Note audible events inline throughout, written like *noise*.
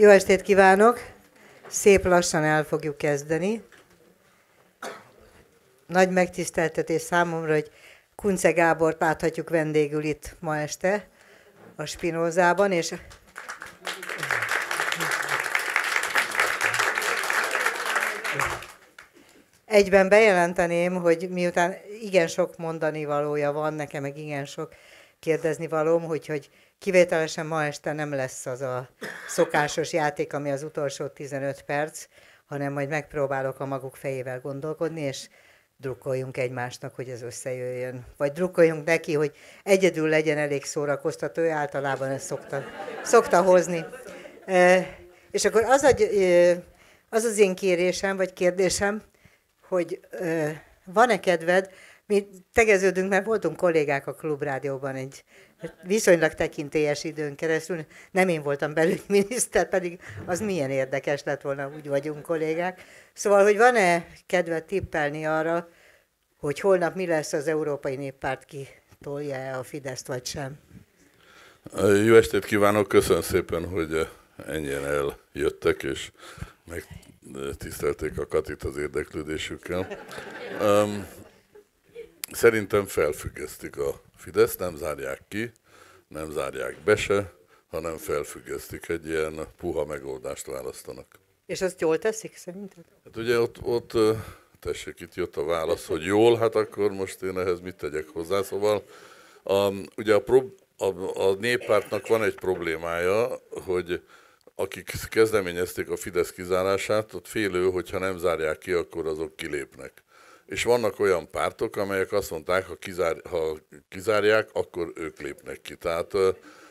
Jó estét kívánok! Szép lassan el fogjuk kezdeni. Nagy megtiszteltetés számomra, hogy Kunce Gábort láthatjuk vendégül itt ma este a Spinózában, és Egyben bejelenteném, hogy miután igen sok mondani valója van, nekem meg igen sok kérdezni valóm, hogy, hogy Kivételesen ma este nem lesz az a szokásos játék, ami az utolsó 15 perc, hanem majd megpróbálok a maguk fejével gondolkodni, és drukkoljunk egymásnak, hogy ez összejöjjön. Vagy drukkoljunk neki, hogy egyedül legyen elég szórakoztató, ő általában ezt szokta, szokta hozni. E, és akkor az, a, az az én kérésem, vagy kérdésem, hogy e, van-e kedved mi tegeződünk, mert voltunk kollégák a klubrádióban egy viszonylag tekintélyes időn keresztül. Nem én voltam belügyminiszter, pedig az milyen érdekes lett volna, úgy vagyunk kollégák. Szóval, hogy van-e kedve tippelni arra, hogy holnap mi lesz az Európai Néppárt ki tolja a Fideszt, vagy sem? Jó estét kívánok, köszönöm szépen, hogy ennyien eljöttek, és meg tisztelték a Katit az érdeklődésükkel. Um, Szerintem felfüggesztik a Fidesz, nem zárják ki, nem zárják be se, hanem felfüggesztik, egy ilyen puha megoldást választanak. És ezt jól teszik szerinted? Hát ugye ott, ott tessék, itt jött a válasz, hogy jól, hát akkor most én ehhez mit tegyek hozzá. Szóval a, ugye a, prob, a, a néppártnak van egy problémája, hogy akik kezdeményezték a Fidesz kizárását, ott félő, hogyha nem zárják ki, akkor azok kilépnek és vannak olyan pártok, amelyek azt mondták, ha, kizár, ha kizárják, akkor ők lépnek ki. Tehát,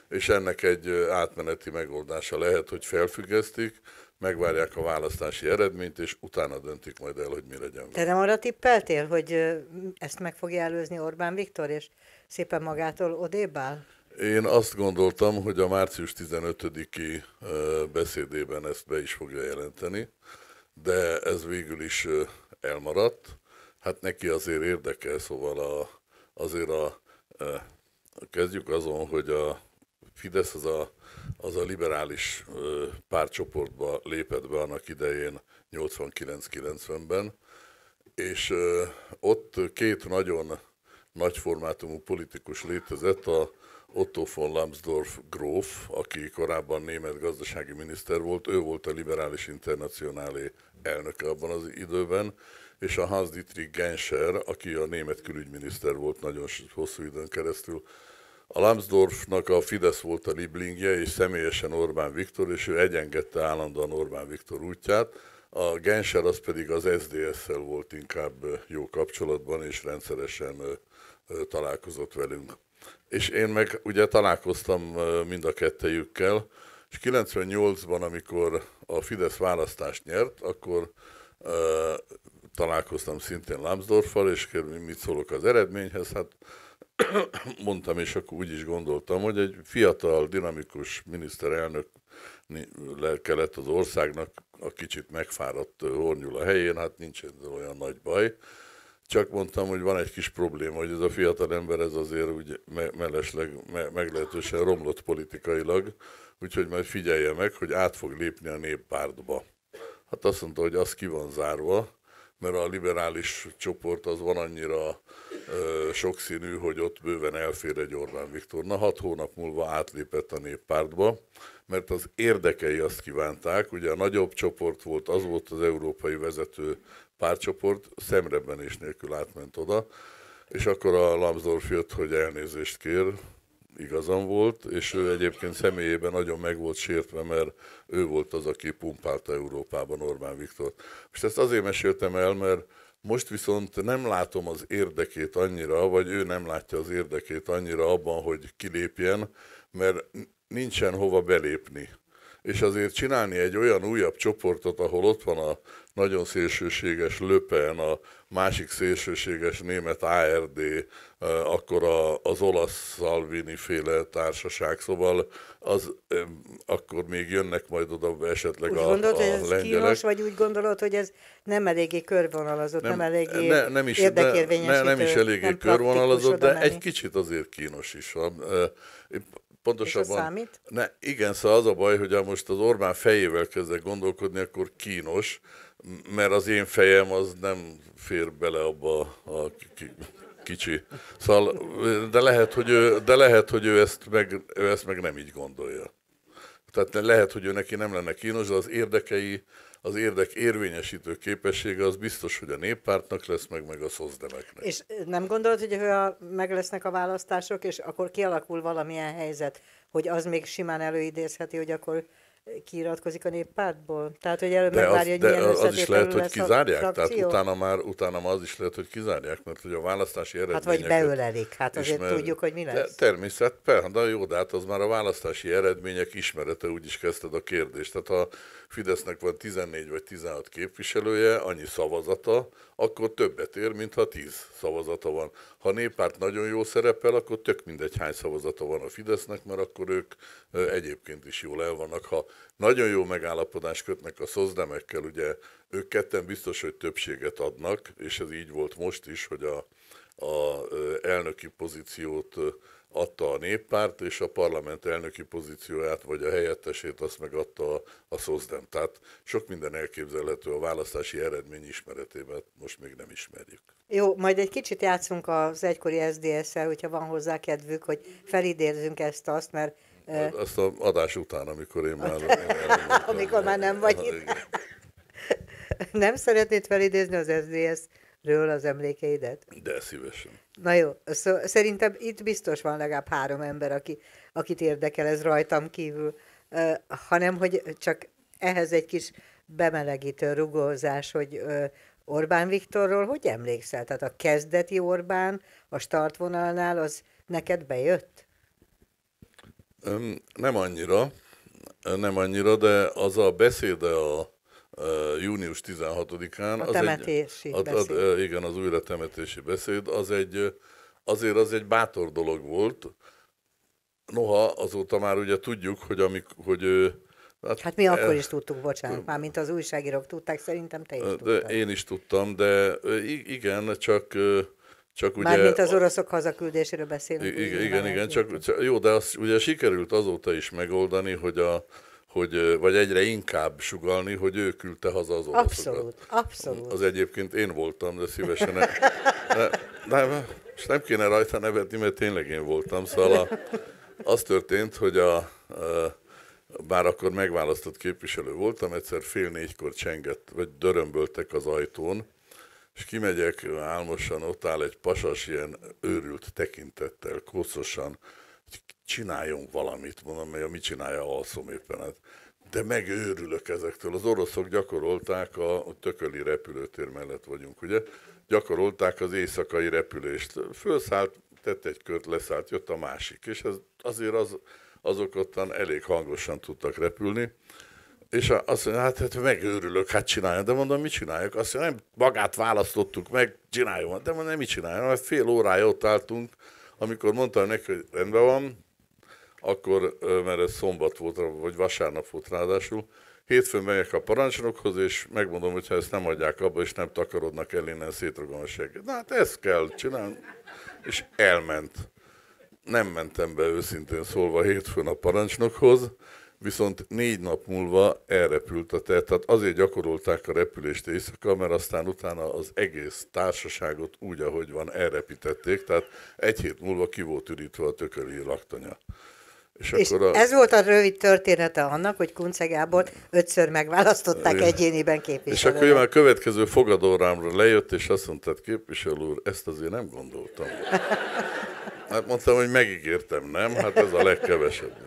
és ennek egy átmeneti megoldása lehet, hogy felfüggesztik, megvárják a választási eredményt, és utána döntik majd el, hogy mi legyen. Te nem arra tippeltél, hogy ezt meg fogja előzni Orbán Viktor, és szépen magától odébb áll? Én azt gondoltam, hogy a március 15-i beszédében ezt be is fogja jelenteni, de ez végül is elmaradt hát neki azért érdekel, szóval a, azért a, e, kezdjük azon, hogy a Fidesz az a, az a liberális e, párcsoportba lépett be annak idején 89-90-ben, és e, ott két nagyon nagy formátumú politikus létezett, a Otto von Lambsdorff gróf, aki korábban német gazdasági miniszter volt, ő volt a liberális internacionálé elnöke abban az időben, és a Hans-Dietrich Genscher, aki a német külügyminiszter volt nagyon hosszú időn keresztül. A Lambsdorffnak a Fidesz volt a liblingje, és személyesen Orbán Viktor, és ő egyengedte állandóan Orbán Viktor útját. A Genscher az pedig az sds szel volt inkább jó kapcsolatban, és rendszeresen találkozott velünk. És én meg ugye találkoztam mind a kettejükkel, és 98-ban, amikor a Fidesz választást nyert, akkor találkoztam szintén Lambsdorffal, és kérdeztem, mit szólok az eredményhez, hát *clears throat* mondtam, és akkor úgy is gondoltam, hogy egy fiatal, dinamikus miniszterelnök kellett az országnak, a kicsit megfáradt hornyul a helyén, hát nincs olyan nagy baj. Csak mondtam, hogy van egy kis probléma, hogy ez a fiatal ember ez azért úgy me- mellesleg, me- meglehetősen romlott politikailag, úgyhogy majd figyelje meg, hogy át fog lépni a néppártba. Hát azt mondta, hogy az ki van zárva, mert a liberális csoport az van annyira ö, sokszínű, hogy ott bőven elfér egy Orbán Viktor. Na, hat hónap múlva átlépett a néppártba, mert az érdekei azt kívánták, ugye a nagyobb csoport volt, az volt az európai vezető párcsoport, is nélkül átment oda, és akkor a Lambsdorff jött, hogy elnézést kér, igazam volt, és ő egyébként személyében nagyon meg volt sértve, mert ő volt az, aki pumpálta Európában Orbán Viktor. És ezt azért meséltem el, mert most viszont nem látom az érdekét annyira, vagy ő nem látja az érdekét annyira abban, hogy kilépjen, mert nincsen hova belépni. És azért csinálni egy olyan újabb csoportot, ahol ott van a nagyon szélsőséges Löpen, a másik szélsőséges német ARD, eh, akkor az olasz Salvini féle társaság, szóval az akkor még jönnek majd oda esetleg úgy a, gondolod, a hogy ez lengyelek. kínos, vagy úgy gondolod, hogy ez nem eléggé körvonalazott, nem, nem eléggé ne, nem is, érdekérvényesítő. Ne, nem is eléggé nem körvonalazott, de menni. egy kicsit azért kínos is van. Eh, pontosabban. És számít? Ne, igen, szóval az a baj, hogy ha most az Orbán fejével kezdek gondolkodni, akkor kínos, mert az én fejem az nem fér bele abba a kicsi. Szóval, de lehet, hogy ő, de lehet, hogy ő, ezt meg, ő ezt meg nem így gondolja. Tehát lehet, hogy ő neki nem lenne kínos, de az érdekei, az érdek érvényesítő képessége az biztos, hogy a néppártnak lesz, meg meg a szozdemeknek. És nem gondolod, hogy ha meg lesznek a választások, és akkor kialakul valamilyen helyzet, hogy az még simán előidézheti, hogy akkor kiiratkozik a néppártból? Tehát, hogy előbb megvárja, hogy de milyen az is lehet, hogy kizárják, frakció? tehát utána már, utána már az is lehet, hogy kizárják, mert hogy a választási eredmények... Hát vagy beölelik, hát azért ismer... tudjuk, hogy mi lesz. De természet, persze, hát, de jó, de hát az már a választási eredmények ismerete, úgy is kezdted a kérdést. Tehát ha Fidesznek van 14 vagy 16 képviselője, annyi szavazata, akkor többet ér, mint ha 10 szavazata van. Ha a néppárt nagyon jól szerepel, akkor tök mindegy hány szavazata van a Fidesznek, mert akkor ők egyébként is jól el vannak. Ha nagyon jó megállapodást kötnek a szozdemekkel, ugye ők ketten biztos, hogy többséget adnak, és ez így volt most is, hogy a, a elnöki pozíciót adta a néppárt, és a parlament elnöki pozícióját, vagy a helyettesét azt megadta a, a szozdem. Tehát sok minden elképzelhető a választási eredmény ismeretében, most még nem ismerjük. Jó, majd egy kicsit játszunk az egykori sds el hogyha van hozzá kedvük, hogy felidézzünk ezt azt, mert... Eh, azt az adás után, amikor én már... *laughs* amikor már nem vagy *laughs* itt. *laughs* nem szeretnéd felidézni az SZDSZ ről az emlékeidet? De szívesen. Na jó, szó, szerintem itt biztos van legalább három ember, aki, akit érdekel ez rajtam kívül, ö, hanem hogy csak ehhez egy kis bemelegítő rugózás, hogy ö, Orbán Viktorról hogy emlékszel? Tehát a kezdeti Orbán a startvonalnál az neked bejött? nem annyira, nem annyira, de az a beszéde a június 16-án. A temetési az egy, beszéd. A, a, igen, az újra temetési beszéd. Az egy, azért az egy bátor dolog volt. Noha azóta már ugye tudjuk, hogy, amik, hogy Hát, hát mi el, akkor e- is tudtuk, bocsánat, már mint az újságírók tudták, szerintem te is de tudtad. Én is tudtam, de igen, csak csak Már ugye... az oroszok hazaküldéséről beszélünk. Igen, igen, igen, csak, csak jó, de azt ugye sikerült azóta is megoldani, hogy a, hogy, vagy egyre inkább sugalni, hogy ő küldte haza az oroszokat. Abszolút, abszolút. Az egyébként én voltam, de szívesen ne, nem, és nem kéne rajta nevetni, mert tényleg én voltam. Szóval a, az történt, hogy a, a, bár akkor megválasztott képviselő voltam, egyszer fél négykor csengett, vagy dörömböltek az ajtón, és kimegyek álmosan, ott áll egy pasas ilyen őrült tekintettel, koszosan, csináljunk valamit, mondom, hogy mit csinálja, alszom éppen. Hát de megőrülök ezektől. Az oroszok gyakorolták, a, a tököli repülőtér mellett vagyunk, ugye? Gyakorolták az éjszakai repülést. Fölszállt, tett egy kört, leszállt, jött a másik. És ez, azért az, azok ottan elég hangosan tudtak repülni. És azt mondja, hát, hát megőrülök, hát csináljon. De mondom, mit csináljuk? Azt mondja, nem magát választottuk meg, csináljon. De mondom, nem mit csináljak? Fél órája ott álltunk, amikor mondta neki, hogy rendben van, akkor, mert ez szombat volt, vagy vasárnap volt ráadásul, hétfőn megyek a parancsnokhoz, és megmondom, hogy ha ezt nem adják abba, és nem takarodnak el innen, szétrogom a segget. Na hát ezt kell csinálni. És elment. Nem mentem be őszintén szólva hétfőn a parancsnokhoz, viszont négy nap múlva elrepült a teher. Tehát azért gyakorolták a repülést éjszaka, mert aztán utána az egész társaságot úgy, ahogy van, elrepítették. Tehát egy hét múlva ki volt ürítve a tököli laktanya. És, és akkor a... ez volt a rövid története annak, hogy Kunce Gábor ötször megválasztották Igen. egyéniben képviselőre. És akkor jön a következő fogadórámra lejött, és azt mondta, hát képviselő úr, ezt azért nem gondoltam. *laughs* Hát mondtam, hogy megígértem, nem? Hát ez a legkevesebb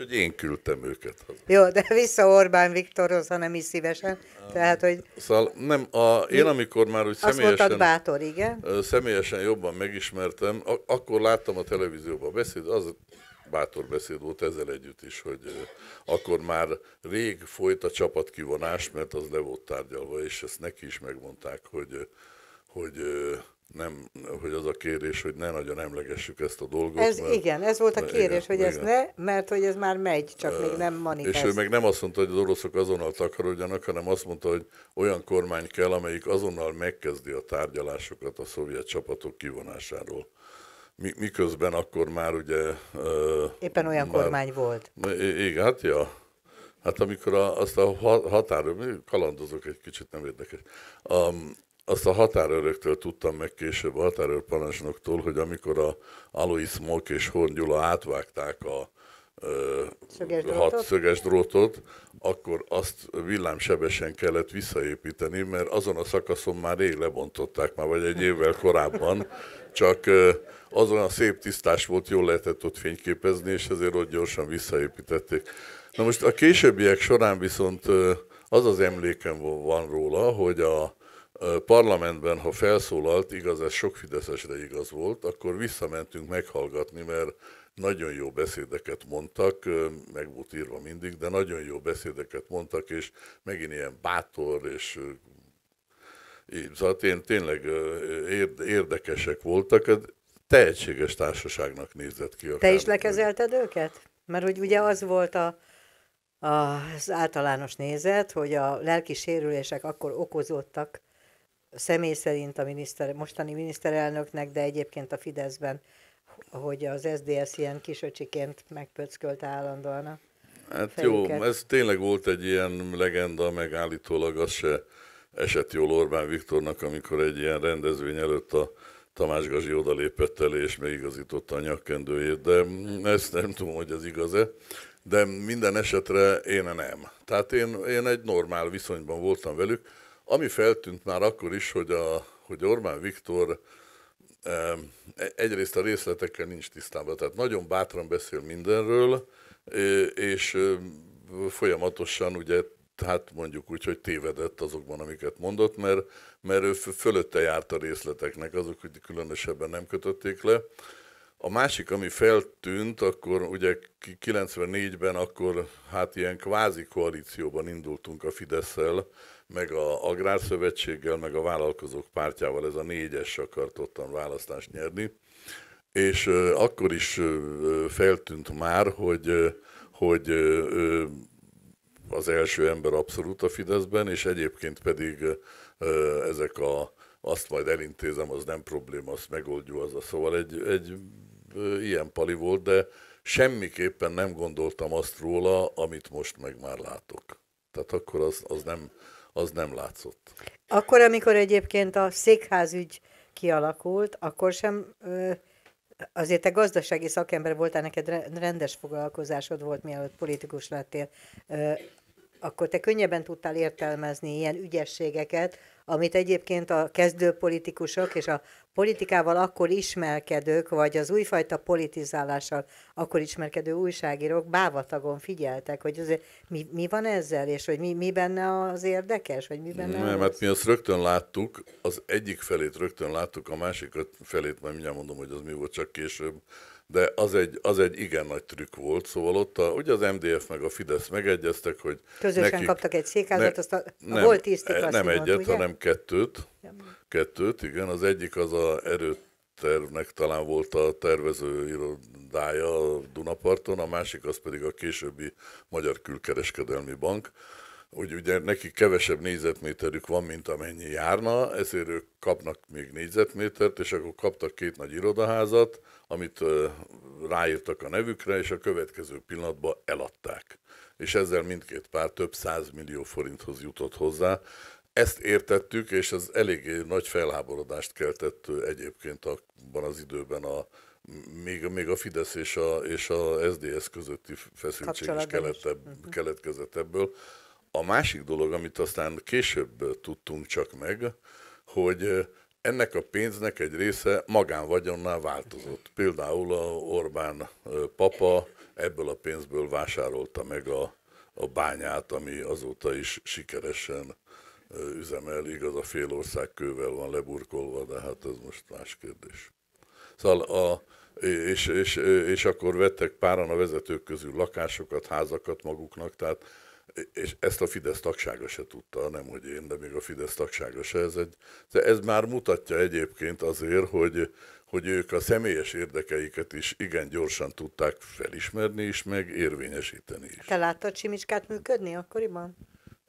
úgyhogy én küldtem őket haza. Jó, de vissza Orbán Viktorhoz, ha nem is szívesen. Tehát, hogy... Szóval nem, a, én amikor már úgy személyesen... Azt bátor, igen? Személyesen jobban megismertem, akkor láttam a televízióban beszéd, az bátor beszéd volt ezzel együtt is, hogy akkor már rég folyt a csapatkivonás, mert az le volt tárgyalva, és ezt neki is megmondták, hogy, hogy nem, hogy az a kérés, hogy ne nagyon emlegessük ezt a dolgot. Ez mert, igen, ez volt a kérés, igen, hogy ez ne, mert hogy ez már megy, csak e, még nem manifest. És ő meg nem azt mondta, hogy az oroszok azonnal takarodjanak, hanem azt mondta, hogy olyan kormány kell, amelyik azonnal megkezdi a tárgyalásokat a szovjet csapatok kivonásáról. Mi, miközben akkor már ugye... E, Éppen olyan már, kormány volt. Igen, hát ja. Hát amikor a, azt a határ, kalandozok egy kicsit, nem érdekes. Um, azt a határőröktől tudtam meg később, a határőrparancsnoktól, hogy amikor a Alois Mok és Horn Gyula átvágták a ö, drótot. hat szöges drótot, akkor azt villámsebesen kellett visszaépíteni, mert azon a szakaszon már rég lebontották már, vagy egy évvel korábban, csak azon a szép tisztás volt, jól lehetett ott fényképezni, és ezért ott gyorsan visszaépítették. Na most a későbbiek során viszont az az emlékem van róla, hogy a, parlamentben, ha felszólalt, igaz, ez sok fideszesre igaz volt, akkor visszamentünk meghallgatni, mert nagyon jó beszédeket mondtak, meg volt írva mindig, de nagyon jó beszédeket mondtak, és megint ilyen bátor, és szóval én tényleg érdekesek voltak, tehetséges társaságnak nézett ki. Te is lekezelted hogy... őket? Mert hogy ugye az volt a, a, az általános nézet, hogy a lelki sérülések akkor okozottak, személy szerint a miniszter, mostani miniszterelnöknek, de egyébként a Fideszben, hogy az SDS ilyen kisöcsiként megpöckölt állandóan a Hát fejüket. jó, ez tényleg volt egy ilyen legenda, meg állítólag az se esett jól Orbán Viktornak, amikor egy ilyen rendezvény előtt a Tamás Gazsi odalépett elé, és megigazította a nyakkendőjét, de ezt nem tudom, hogy ez igaz-e. De minden esetre én nem. Tehát én, én egy normál viszonyban voltam velük, ami feltűnt már akkor is, hogy, a, hogy Orbán Viktor e, egyrészt a részletekkel nincs tisztában, tehát nagyon bátran beszél mindenről, és folyamatosan ugye hát mondjuk úgy, hogy tévedett azokban, amiket mondott, mert, mert ő fölötte járt a részleteknek, azok hogy különösebben nem kötötték le. A másik, ami feltűnt, akkor ugye 94-ben akkor hát ilyen kvázi koalícióban indultunk a fidesz el meg a Agrárszövetséggel, meg a Vállalkozók Pártjával ez a négyes ottan választást nyerni, és akkor is feltűnt már, hogy, hogy az első ember abszolút a Fideszben, és egyébként pedig ezek a azt majd elintézem, az nem probléma, azt megoldjuk az a Szóval egy, egy ilyen pali volt, de semmiképpen nem gondoltam azt róla, amit most meg már látok. Tehát akkor az, az nem, az nem látszott. Akkor, amikor egyébként a székházügy kialakult, akkor sem, azért te gazdasági szakember voltál, neked rendes foglalkozásod volt, mielőtt politikus lettél, akkor te könnyebben tudtál értelmezni ilyen ügyességeket, amit egyébként a kezdő politikusok és a politikával akkor ismerkedők, vagy az újfajta politizálással akkor ismerkedő újságírók bávatagon figyeltek, hogy azért mi, mi van ezzel, és hogy mi, mi benne az érdekes, vagy mi benne Nem, mert hát mi azt rögtön láttuk, az egyik felét rögtön láttuk, a másik felét majd mindjárt mondom, hogy az mi volt csak később, de az egy, az egy igen nagy trükk volt, szóval ott a, ugye az MDF meg a Fidesz megegyeztek, hogy Közösen nekik, kaptak egy székházat, azt a, nem, volt tíz e, Nem egyet, ugye? hanem kettőt, kettőt, igen, az egyik az a erőt tervnek talán volt a tervező irodája a Dunaparton, a másik az pedig a későbbi Magyar Külkereskedelmi Bank, hogy ugye neki kevesebb négyzetméterük van, mint amennyi járna, ezért ők kapnak még négyzetmétert, és akkor kaptak két nagy irodaházat, amit ráírtak a nevükre, és a következő pillanatban eladták. És ezzel mindkét pár több százmillió forinthoz jutott hozzá. Ezt értettük, és ez eléggé nagy felháborodást keltett egyébként abban az időben a, még, még a Fidesz és a, és a SZDSZ közötti feszültség is, keletebb, is. Mhm. keletkezett ebből. A másik dolog, amit aztán később tudtunk csak meg, hogy ennek a pénznek egy része magánvagyonnál változott. Például a Orbán papa ebből a pénzből vásárolta meg a, a bányát, ami azóta is sikeresen üzemel. Igaz, a fél ország kővel van leburkolva, de hát ez most más kérdés. Szóval a, és, és, és akkor vettek páran a vezetők közül lakásokat, házakat maguknak, tehát és ezt a Fidesz tagsága se tudta, nem hogy én, de még a Fidesz tagsága se. Ez, egy, ez már mutatja egyébként azért, hogy, hogy ők a személyes érdekeiket is igen gyorsan tudták felismerni és meg érvényesíteni is. Te láttad Simicskát működni akkoriban?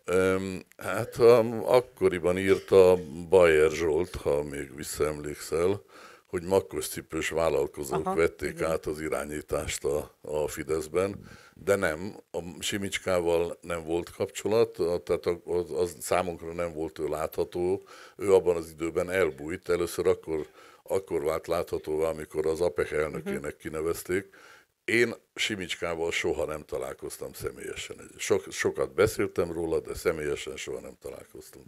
Öm, hát ha, akkoriban írta Bayer Zsolt, ha még visszaemlékszel, hogy makkosztipős vállalkozók Aha, vették igen. át az irányítást a, a Fideszben, de nem, a Simicskával nem volt kapcsolat, tehát az, az számunkra nem volt ő látható, ő abban az időben elbújt, először akkor, akkor vált láthatóvá, amikor az APEC elnökének mhm. kinevezték, én Simicskával soha nem találkoztam személyesen. Sok, sokat beszéltem róla, de személyesen soha nem találkoztam.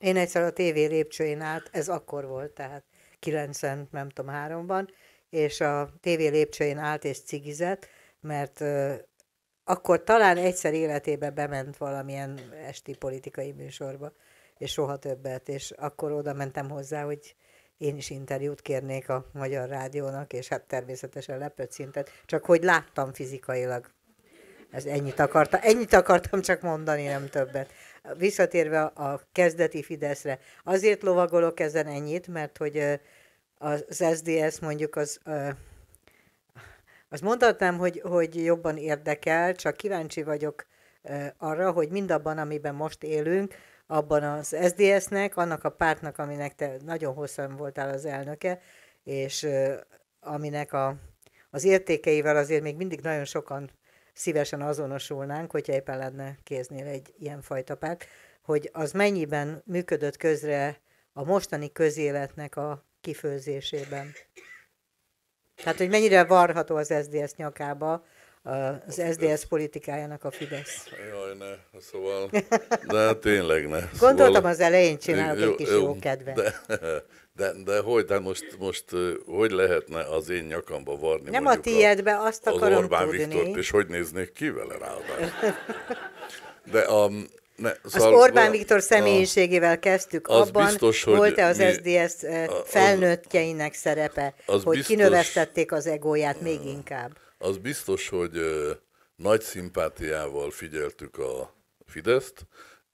Én egyszer a tévé lépcsőjén állt, ez akkor volt, tehát 90, nem tudom, háromban, és a tévé lépcsőjén állt és cigizett, mert akkor talán egyszer életébe bement valamilyen esti politikai műsorba, és soha többet, és akkor oda mentem hozzá, hogy én is interjút kérnék a Magyar Rádiónak, és hát természetesen szintet csak hogy láttam fizikailag ez ennyit, akarta, ennyit akartam csak mondani, nem többet. Visszatérve a kezdeti Fideszre, azért lovagolok ezen ennyit, mert hogy az SDS mondjuk az, az mondhatnám, hogy, hogy jobban érdekel, csak kíváncsi vagyok arra, hogy mindabban, amiben most élünk, abban az SDS-nek, annak a pártnak, aminek te nagyon hosszan voltál az elnöke, és aminek a, az értékeivel azért még mindig nagyon sokan szívesen azonosulnánk, hogyha éppen lenne kéznél egy ilyen fajta párt, hogy az mennyiben működött közre a mostani közéletnek a kifőzésében. Tehát, hogy mennyire varható az SZDSZ nyakába az SZDSZ politikájának a Fidesz. Jaj, ne, szóval, de tényleg ne. Szóval, Gondoltam az elején csináltam egy kis jó, jó kedvet. De, de, de hogy, de most, most hogy lehetne az én nyakamba varni Nem a tiédbe, azt akarom az Orbán tudni. Viktort, és hogy néznék ki vele ráadásul. *laughs* De szóval a, ne, szóval, az Orbán Viktor személyiségével a, kezdtük, az abban biztos, hogy volt-e az mi, SZDSZ felnőttjeinek az, szerepe, az hogy biztos, kinövesztették az egóját még inkább? Az biztos, hogy ö, nagy szimpátiával figyeltük a Fideszt,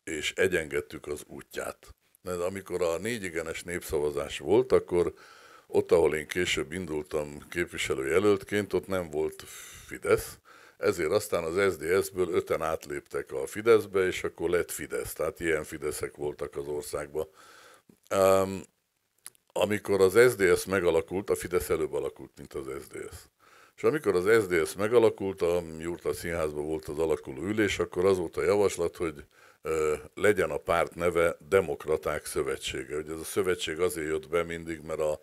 és egyengettük az útját mert amikor a négyigenes népszavazás volt, akkor ott, ahol én később indultam képviselőjelöltként, ott nem volt Fidesz, ezért aztán az SDS-ből öten átléptek a Fideszbe, és akkor lett Fidesz. Tehát ilyen Fideszek voltak az országban. Um, amikor az SDS megalakult, a Fidesz előbb alakult, mint az SDS. És amikor az SDS megalakult, a Jurta Színházban volt az alakuló ülés, akkor az volt a javaslat, hogy legyen a párt neve Demokraták Szövetsége. Ugye ez a szövetség azért jött be mindig, mert a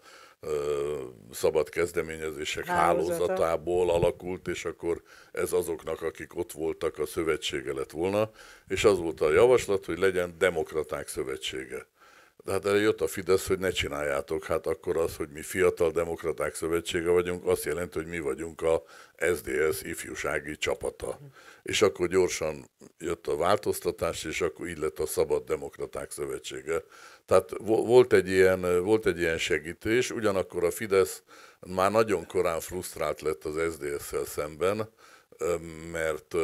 szabad kezdeményezések Hálózata. hálózatából alakult, és akkor ez azoknak, akik ott voltak, a szövetsége lett volna, és az volt a javaslat, hogy legyen demokraták szövetsége. De hát jött a Fidesz, hogy ne csináljátok, hát akkor az, hogy mi fiatal demokraták szövetsége vagyunk, azt jelenti, hogy mi vagyunk a SDS ifjúsági csapata. És akkor gyorsan jött a változtatás, és akkor így lett a Szabad Demokraták Szövetsége. Tehát volt egy ilyen, volt egy ilyen segítés, ugyanakkor a Fidesz már nagyon korán frusztrált lett az SDS-szel szemben, mert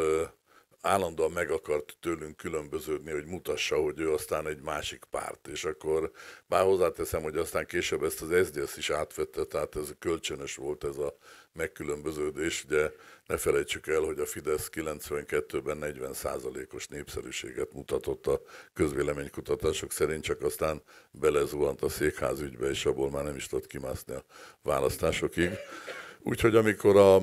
állandóan meg akart tőlünk különböződni, hogy mutassa, hogy ő aztán egy másik párt. És akkor bár hozzáteszem, hogy aztán később ezt az SZDSZ is átvette, tehát ez kölcsönös volt ez a megkülönböződés. Ugye ne felejtsük el, hogy a Fidesz 92-ben 40%-os népszerűséget mutatott a közvéleménykutatások szerint, csak aztán belezuhant a székház ügybe, és abból már nem is tudott kimászni a választásokig. Úgyhogy amikor a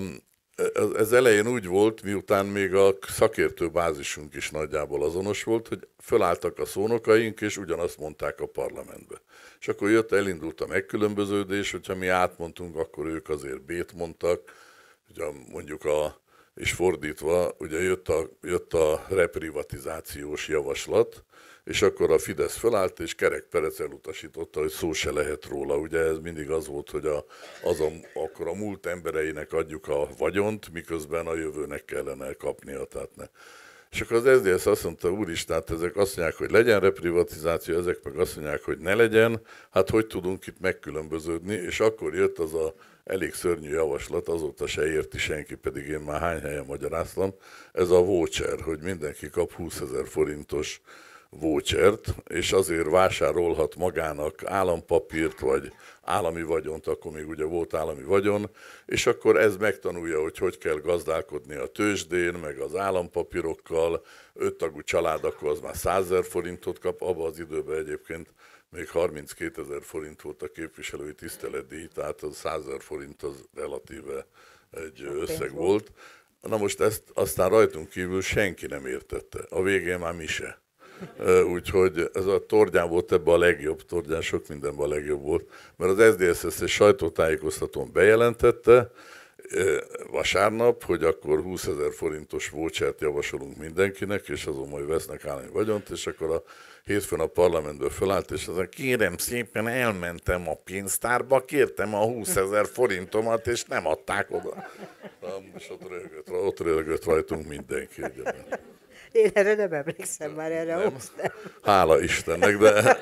ez elején úgy volt, miután még a szakértő bázisunk is nagyjából azonos volt, hogy fölálltak a szónokaink, és ugyanazt mondták a parlamentbe. És akkor jött, elindult a megkülönböződés, hogyha mi átmondtunk, akkor ők azért bét mondtak, ugye mondjuk a, és fordítva, ugye jött a, jött a reprivatizációs javaslat, és akkor a Fidesz felállt, és Kerek Perec elutasította, hogy szó se lehet róla. Ugye ez mindig az volt, hogy a, az a, akkor a múlt embereinek adjuk a vagyont, miközben a jövőnek kellene kapnia, tehát ne. És akkor az SZDSZ azt mondta, úristen, hát ezek azt mondják, hogy legyen reprivatizáció, ezek meg azt mondják, hogy ne legyen, hát hogy tudunk itt megkülönböződni, és akkor jött az a elég szörnyű javaslat, azóta se érti senki, pedig én már hány helyen magyaráztam, ez a voucher, hogy mindenki kap 20 ezer forintos vouchert, és azért vásárolhat magának állampapírt, vagy állami vagyont, akkor még ugye volt állami vagyon, és akkor ez megtanulja, hogy hogy kell gazdálkodni a tőzsdén, meg az állampapírokkal, öttagú család, akkor az már 100 forintot kap, abba az időben egyébként még 32 ezer forint volt a képviselői tiszteletdíj, tehát az 100 forint az relatíve egy összeg volt. Na most ezt aztán rajtunk kívül senki nem értette. A végén már mi se. Úgyhogy ez a tornyán volt ebben a legjobb, tornyán sok mindenben a legjobb volt, mert az SZDSZ egy sajtótájékoztatón bejelentette, vasárnap, hogy akkor 20 ezer forintos vouchert javasolunk mindenkinek, és azon majd vesznek állami vagyont, és akkor a hétfőn a parlamentből fölállt, és azon kérem szépen, elmentem a pénztárba, kértem a 20 ezer forintomat, és nem adták oda. Na, és ott rögött, ott rögött rajtunk mindenki. Egyébként. Én erre nem emlékszem már erre. Nem. nem. Hála Istennek, de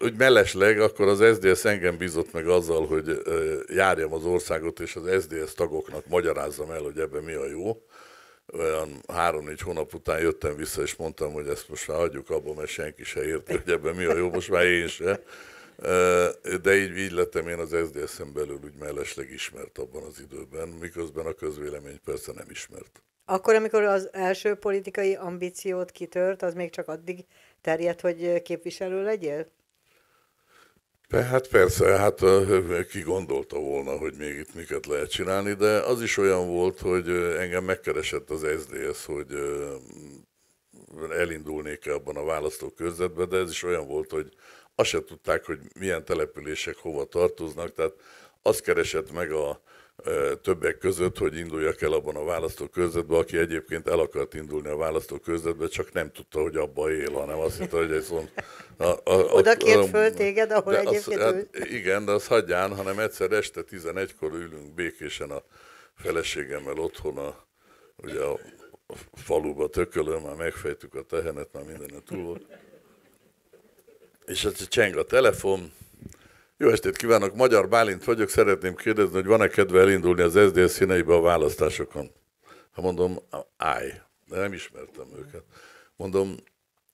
úgy mellesleg akkor az SZDSZ engem bízott meg azzal, hogy járjam az országot, és az SZDSZ tagoknak magyarázzam el, hogy ebben mi a jó. Olyan három-négy hónap után jöttem vissza, és mondtam, hogy ezt most már hagyjuk abba, mert senki se érti, hogy ebben mi a jó, most már én se. De így, így lettem én az SZDSZ-en belül úgy mellesleg ismert abban az időben, miközben a közvélemény persze nem ismert. Akkor, amikor az első politikai ambíciót kitört, az még csak addig terjedt, hogy képviselő legyél? De hát persze, hát ki gondolta volna, hogy még itt miket lehet csinálni, de az is olyan volt, hogy engem megkeresett az SZDSZ, hogy elindulnék -e abban a választókörzetbe, de ez is olyan volt, hogy azt se tudták, hogy milyen települések hova tartoznak, tehát azt keresett meg a, többek között, hogy induljak el abban a választókörzetbe, aki egyébként el akart indulni a választókörzetbe, csak nem tudta, hogy abba él, hanem azt hitte, hogy egy szont... A, a, Oda kért föl téged, ahol de egyébként az, hát, Igen, de az hagyján, hanem egyszer este 11-kor ülünk békésen a feleségemmel otthon a, ugye a faluba tökölön, már megfejtük a tehenet, már minden túl volt. És hát cseng a telefon, jó estét kívánok, Magyar Bálint vagyok. Szeretném kérdezni, hogy van-e kedve elindulni az SZDSZ színeibe a választásokon? Ha mondom, állj, de nem ismertem őket. Mondom,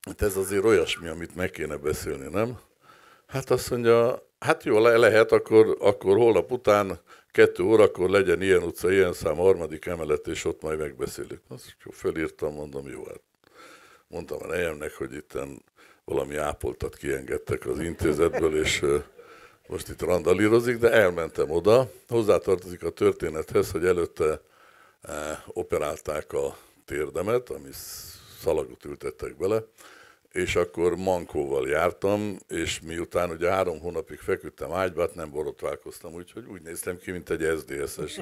hát ez azért olyasmi, amit meg kéne beszélni, nem? Hát azt mondja, hát jó, le lehet, akkor, akkor holnap után kettő órakor legyen ilyen utca, ilyen szám, harmadik emelet, és ott majd megbeszéljük. Azt jó, felírtam, mondom, jó, hát mondtam a nejemnek, hogy itten valami ápoltat kiengedtek az intézetből, és most itt randalírozik, de elmentem oda. Hozzátartozik a történethez, hogy előtte eh, operálták a térdemet, ami szalagot ültettek bele, és akkor mankóval jártam, és miután ugye három hónapig feküdtem ágyba, hát nem borotválkoztam, úgyhogy úgy néztem ki, mint egy eh, eh, SZDSZ-es.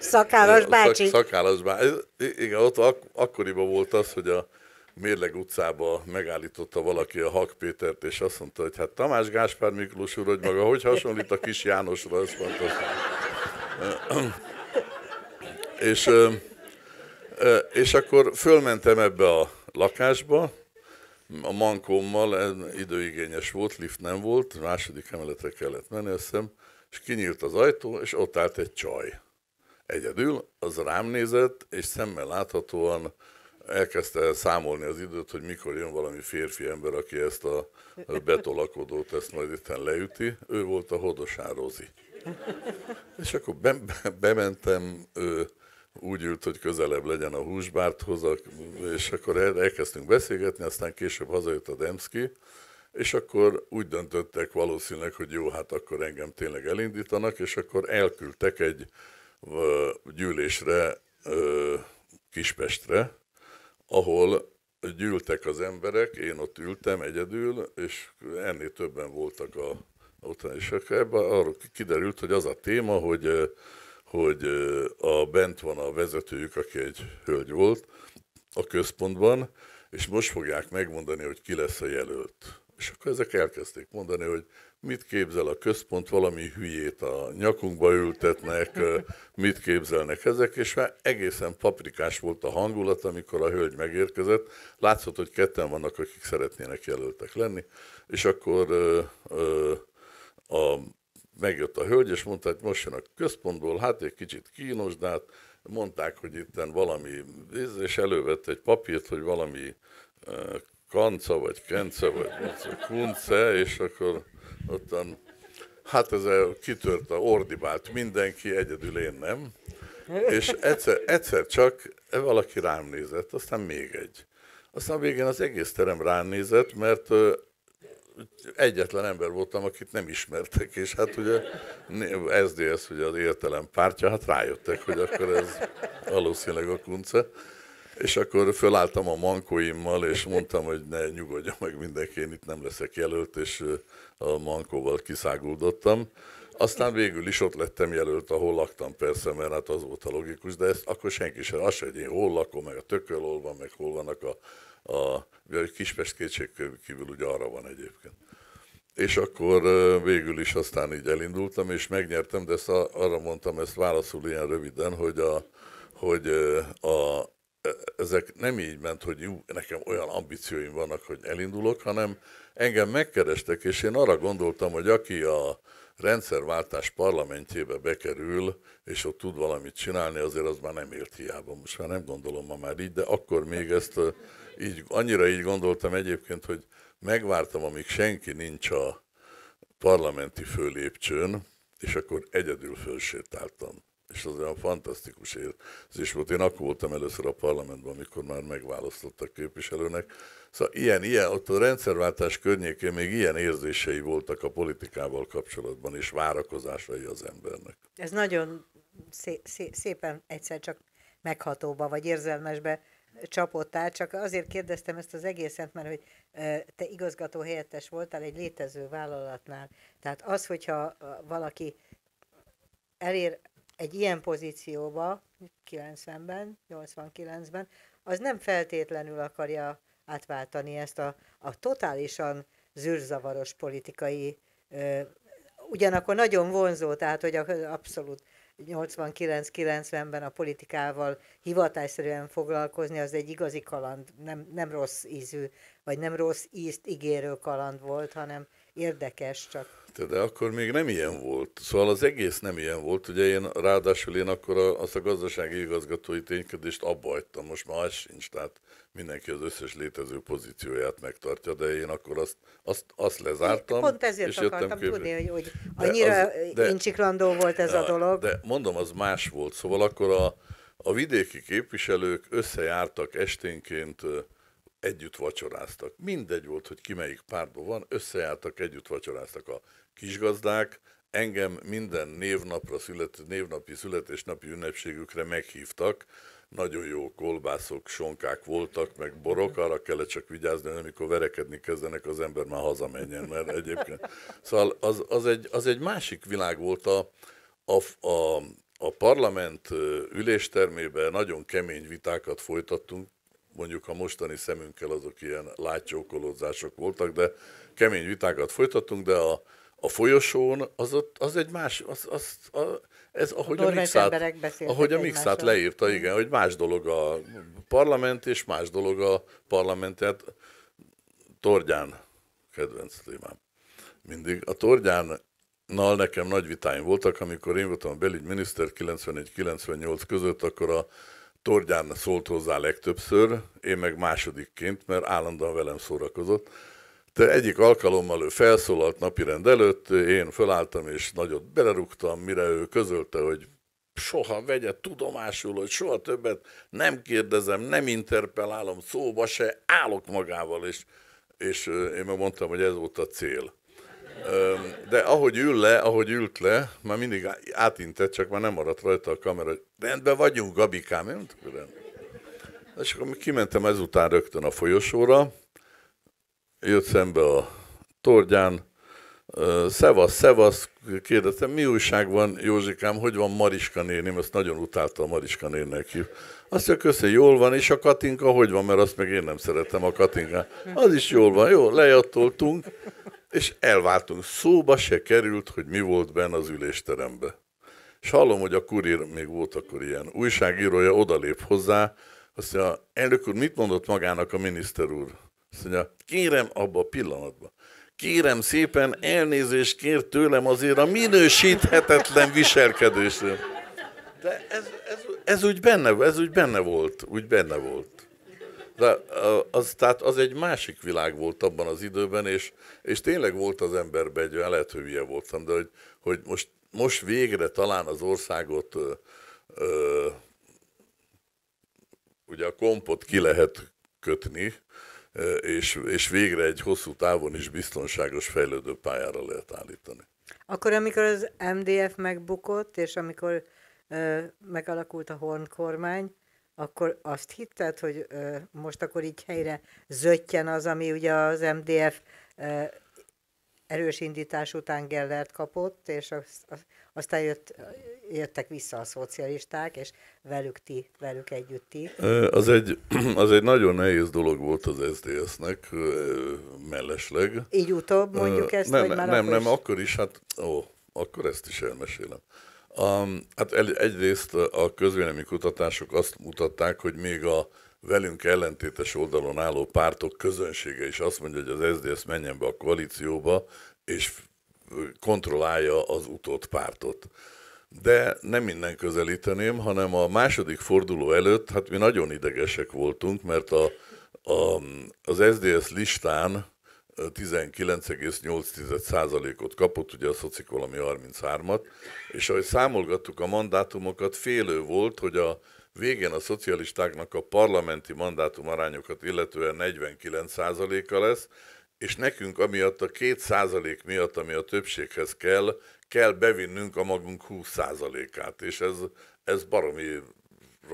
Szakállas bácsi. szakállas bácsi. Igen, ott ak- akkoriban volt az, hogy a Mérleg utcába megállította valaki a Hak Pétert, és azt mondta, hogy hát Tamás Gáspár Miklós úr, hogy maga hogy hasonlít a kis Jánosra, ez mondta. és, és akkor fölmentem ebbe a lakásba, a mankommal, időigényes volt, lift nem volt, második emeletre kellett menni, azt hiszem, és kinyílt az ajtó, és ott állt egy csaj. Egyedül, az rám nézett, és szemmel láthatóan elkezdte számolni az időt, hogy mikor jön valami férfi ember, aki ezt a betolakodót, ezt majd itten leüti. Ő volt a Hodosán Rozi. És akkor be, be, bementem, ő úgy ült, hogy közelebb legyen a húsbárthoz, és akkor elkezdtünk beszélgetni, aztán később hazajött a Demszki, és akkor úgy döntöttek valószínűleg, hogy jó, hát akkor engem tényleg elindítanak, és akkor elküldtek egy gyűlésre Kispestre, ahol gyűltek az emberek, én ott ültem egyedül, és ennél többen voltak a és ebben arra kiderült, hogy az a téma, hogy, hogy a bent van a vezetőjük, aki egy hölgy volt a központban, és most fogják megmondani, hogy ki lesz a jelölt. És akkor ezek elkezdték mondani, hogy mit képzel a központ, valami hülyét a nyakunkba ültetnek, mit képzelnek ezek, és már egészen paprikás volt a hangulat, amikor a hölgy megérkezett. Látszott, hogy ketten vannak, akik szeretnének jelöltek lenni, és akkor ö, ö, a, megjött a hölgy, és mondta, hogy most jön a központból, hát egy kicsit kínos, de hát mondták, hogy itten valami, és elővette egy papírt, hogy valami ö, kanca, vagy kence, vagy kunce, és akkor ottan, hát ez a, kitört a ordibált mindenki, egyedül én nem. És egyszer, egyszer csak valaki rám nézett, aztán még egy. Aztán a végén az egész terem rám nézett, mert egyetlen ember voltam, akit nem ismertek, és hát ugye SZDSZ ugye az értelem pártja, hát rájöttek, hogy akkor ez valószínűleg a kunce. És akkor fölálltam a mankóimmal, és mondtam, hogy ne nyugodja meg mindenki, én itt nem leszek jelölt, és a mankóval kiszáguldottam. Aztán végül is ott lettem jelölt, ahol laktam persze, mert hát az volt a logikus, de ezt akkor senki sem, az se, hogy én hol lakom, meg a tököl hol van, meg hol vannak a, a Kispest kétség kívül ugye arra van egyébként. És akkor végül is aztán így elindultam, és megnyertem, de ezt arra mondtam, ezt válaszul ilyen röviden, hogy a, hogy a, ezek nem így ment, hogy jú, nekem olyan ambícióim vannak, hogy elindulok, hanem engem megkerestek, és én arra gondoltam, hogy aki a rendszerváltás parlamentjébe bekerül, és ott tud valamit csinálni, azért az már nem élt hiába. Most már nem gondolom ma már így, de akkor még ezt így, annyira így gondoltam egyébként, hogy megvártam, amíg senki nincs a parlamenti főlépcsőn, és akkor egyedül fölsétáltam és az olyan fantasztikus érzés volt. Én akkor voltam először a parlamentben, amikor már megválasztottak képviselőnek. Szóval ilyen, ilyen, ott a rendszerváltás környékén még ilyen érzései voltak a politikával kapcsolatban, és várakozásai az embernek. Ez nagyon szé- szé- szépen egyszer csak meghatóba, vagy érzelmesbe csapottál, csak azért kérdeztem ezt az egészet, mert hogy te igazgató helyettes voltál egy létező vállalatnál. Tehát az, hogyha valaki elér egy ilyen pozícióba, 90-ben, 89-ben, az nem feltétlenül akarja átváltani ezt a, a totálisan zűrzavaros politikai, ö, ugyanakkor nagyon vonzó, tehát hogy abszolút 89-90-ben a politikával hivatásszerűen foglalkozni, az egy igazi kaland, nem, nem rossz ízű, vagy nem rossz ízt ígérő kaland volt, hanem érdekes csak. De akkor még nem ilyen volt. Szóval az egész nem ilyen volt. Ugye én ráadásul én akkor a, azt a gazdasági igazgatói ténykedést abba hagytam. Most már az sincs, tehát mindenki az összes létező pozícióját megtartja, de én akkor azt, azt, azt lezártam. Pont ezért és akartam tudni, hogy, hogy annyira de az, de, incsiklandó volt ez a, a dolog. De mondom, az más volt. Szóval akkor a, a vidéki képviselők összejártak esténként együtt vacsoráztak. Mindegy volt, hogy ki melyik pártban van, összejártak, együtt vacsoráztak a kisgazdák, engem minden névnapra, szület, névnapi, születésnapi ünnepségükre meghívtak, nagyon jó kolbászok, sonkák voltak, meg borok, arra kellett csak vigyázni, hogy amikor verekedni kezdenek, az ember már hazamenjen, mert egyébként... Szóval az, az, egy, az egy másik világ volt a, a, a, a parlament üléstermében nagyon kemény vitákat folytattunk, mondjuk a mostani szemünkkel azok ilyen látjókolódzások voltak, de kemény vitákat folytattunk, de a, a folyosón az, ott, az egy más, az, az, a, ez ahogy a, a mixát, ahogy a mixát leírta, igen, hogy más dolog a parlament, és más dolog a parlamentet hát Torgyán, kedvenc témám. Mindig a Torgyán na, nekem nagy vitáim voltak, amikor én voltam a belügyminiszter 91-98 között, akkor a Tordján szólt hozzá legtöbbször, én meg másodikként, mert állandóan velem szórakozott. De egyik alkalommal ő felszólalt napirend előtt, én fölálltam és nagyot belerúgtam, mire ő közölte, hogy soha vegye tudomásul, hogy soha többet nem kérdezem, nem interpelálom, szóba se, állok magával, és, és én megmondtam, hogy ez volt a cél. De ahogy ül le, ahogy ült le, már mindig átintett, csak már nem maradt rajta a kamera, hogy rendben vagyunk, Gabikám, én mondtuk, rendben. És akkor kimentem ezután rögtön a folyosóra, jött szembe a torgyán, szevasz, szevasz, kérdeztem, mi újság van, Józsikám, hogy van Mariska néni, ezt nagyon utálta a Mariska nénnek hív. Azt mondja, köszi, jól van, és a Katinka hogy van, mert azt meg én nem szerettem a Katinkát. Az is jól van, jó, lejattoltunk, és elváltunk. Szóba se került, hogy mi volt benne az ülésterembe. És hallom, hogy a kurír még volt akkor ilyen újságírója, odalép hozzá, azt mondja, elnök úr, mit mondott magának a miniszter úr? Azt mondja, kérem abba a pillanatban, kérem szépen elnézést kér tőlem azért a minősíthetetlen viselkedésre. De ez, ez, ez, úgy benne, ez úgy benne volt, úgy benne volt. De az, tehát az egy másik világ volt abban az időben, és, és tényleg volt az emberben egy olyan, lehet, hogy voltam, de hogy, hogy most, most végre talán az országot ö, ö, ugye a kompot ki lehet kötni, és, és végre egy hosszú távon is biztonságos fejlődő pályára lehet állítani. Akkor, amikor az MDF megbukott, és amikor ö, megalakult a Horn kormány, akkor azt hitted, hogy ö, most akkor így helyre zöttyen az, ami ugye az MDF ö, erős indítás után Gellert kapott, és az, aztán jött, jöttek vissza a szocialisták, és velük ti, velük együtt ti. Az egy, *clears throat* az egy nagyon nehéz dolog volt az SZDSZ-nek, mellesleg. Így utóbb mondjuk ezt, nem, vagy már nem, akkor nem, is? nem, akkor is, hát ó, akkor ezt is elmesélem. Um, hát egyrészt a közvélemény kutatások azt mutatták, hogy még a velünk ellentétes oldalon álló pártok közönsége is azt mondja, hogy az SZDSZ menjen be a koalícióba, és kontrollálja az utót pártot. De nem innen közelíteném, hanem a második forduló előtt, hát mi nagyon idegesek voltunk, mert a, a, az SZDSZ listán 19,8%-ot kapott, ugye a szocik valami 33-at, és ahogy számolgattuk a mandátumokat, félő volt, hogy a végén a szocialistáknak a parlamenti mandátum arányokat illetően 49%-a lesz, és nekünk amiatt a 2% miatt, ami a többséghez kell, kell bevinnünk a magunk 20%-át, és ez, ez baromi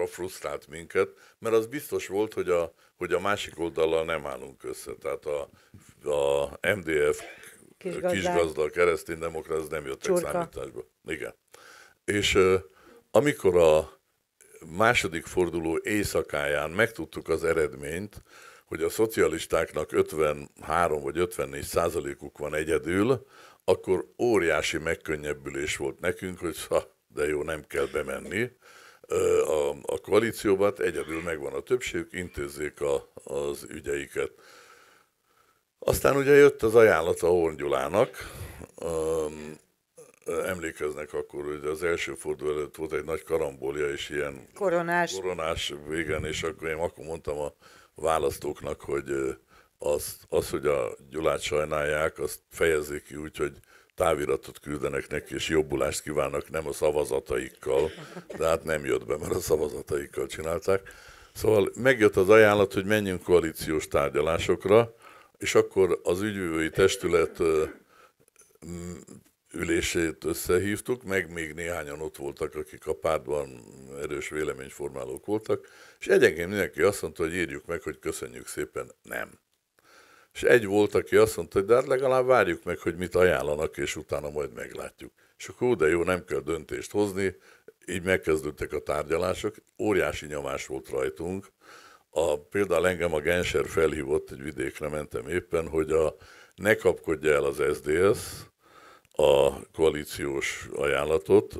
frusztrált minket, mert az biztos volt, hogy a hogy a másik oldallal nem állunk össze. Tehát a, a MDF kisgazda, kisgazda keresztény demokrat, nem jött Csurka. számításba. Igen. És amikor a második forduló éjszakáján megtudtuk az eredményt, hogy a szocialistáknak 53 vagy 54 százalékuk van egyedül, akkor óriási megkönnyebbülés volt nekünk, hogy ha, de jó, nem kell bemenni a, a koalícióban, hát egyedül megvan a többségük, intézzék a, az ügyeiket. Aztán ugye jött az ajánlat a Horn Gyulának, um, emlékeznek akkor, hogy az első forduló előtt volt egy nagy karambolja, és ilyen koronás, koronás végen, és akkor én akkor mondtam a választóknak, hogy az, az hogy a Gyulát sajnálják, azt fejezzék ki úgy, hogy táviratot küldenek neki, és jobbulást kívánnak, nem a szavazataikkal, de hát nem jött be, mert a szavazataikkal csinálták. Szóval megjött az ajánlat, hogy menjünk koalíciós tárgyalásokra, és akkor az ügyvői testület ülését összehívtuk, meg még néhányan ott voltak, akik a pártban erős véleményformálók voltak, és egyenként mindenki azt mondta, hogy írjuk meg, hogy köszönjük szépen, nem és egy volt, aki azt mondta, hogy de hát legalább várjuk meg, hogy mit ajánlanak, és utána majd meglátjuk. És akkor de jó, nem kell döntést hozni, így megkezdődtek a tárgyalások, óriási nyomás volt rajtunk. A, például engem a Genser felhívott, egy vidékre mentem éppen, hogy a, ne kapkodja el az SDS a koalíciós ajánlatot,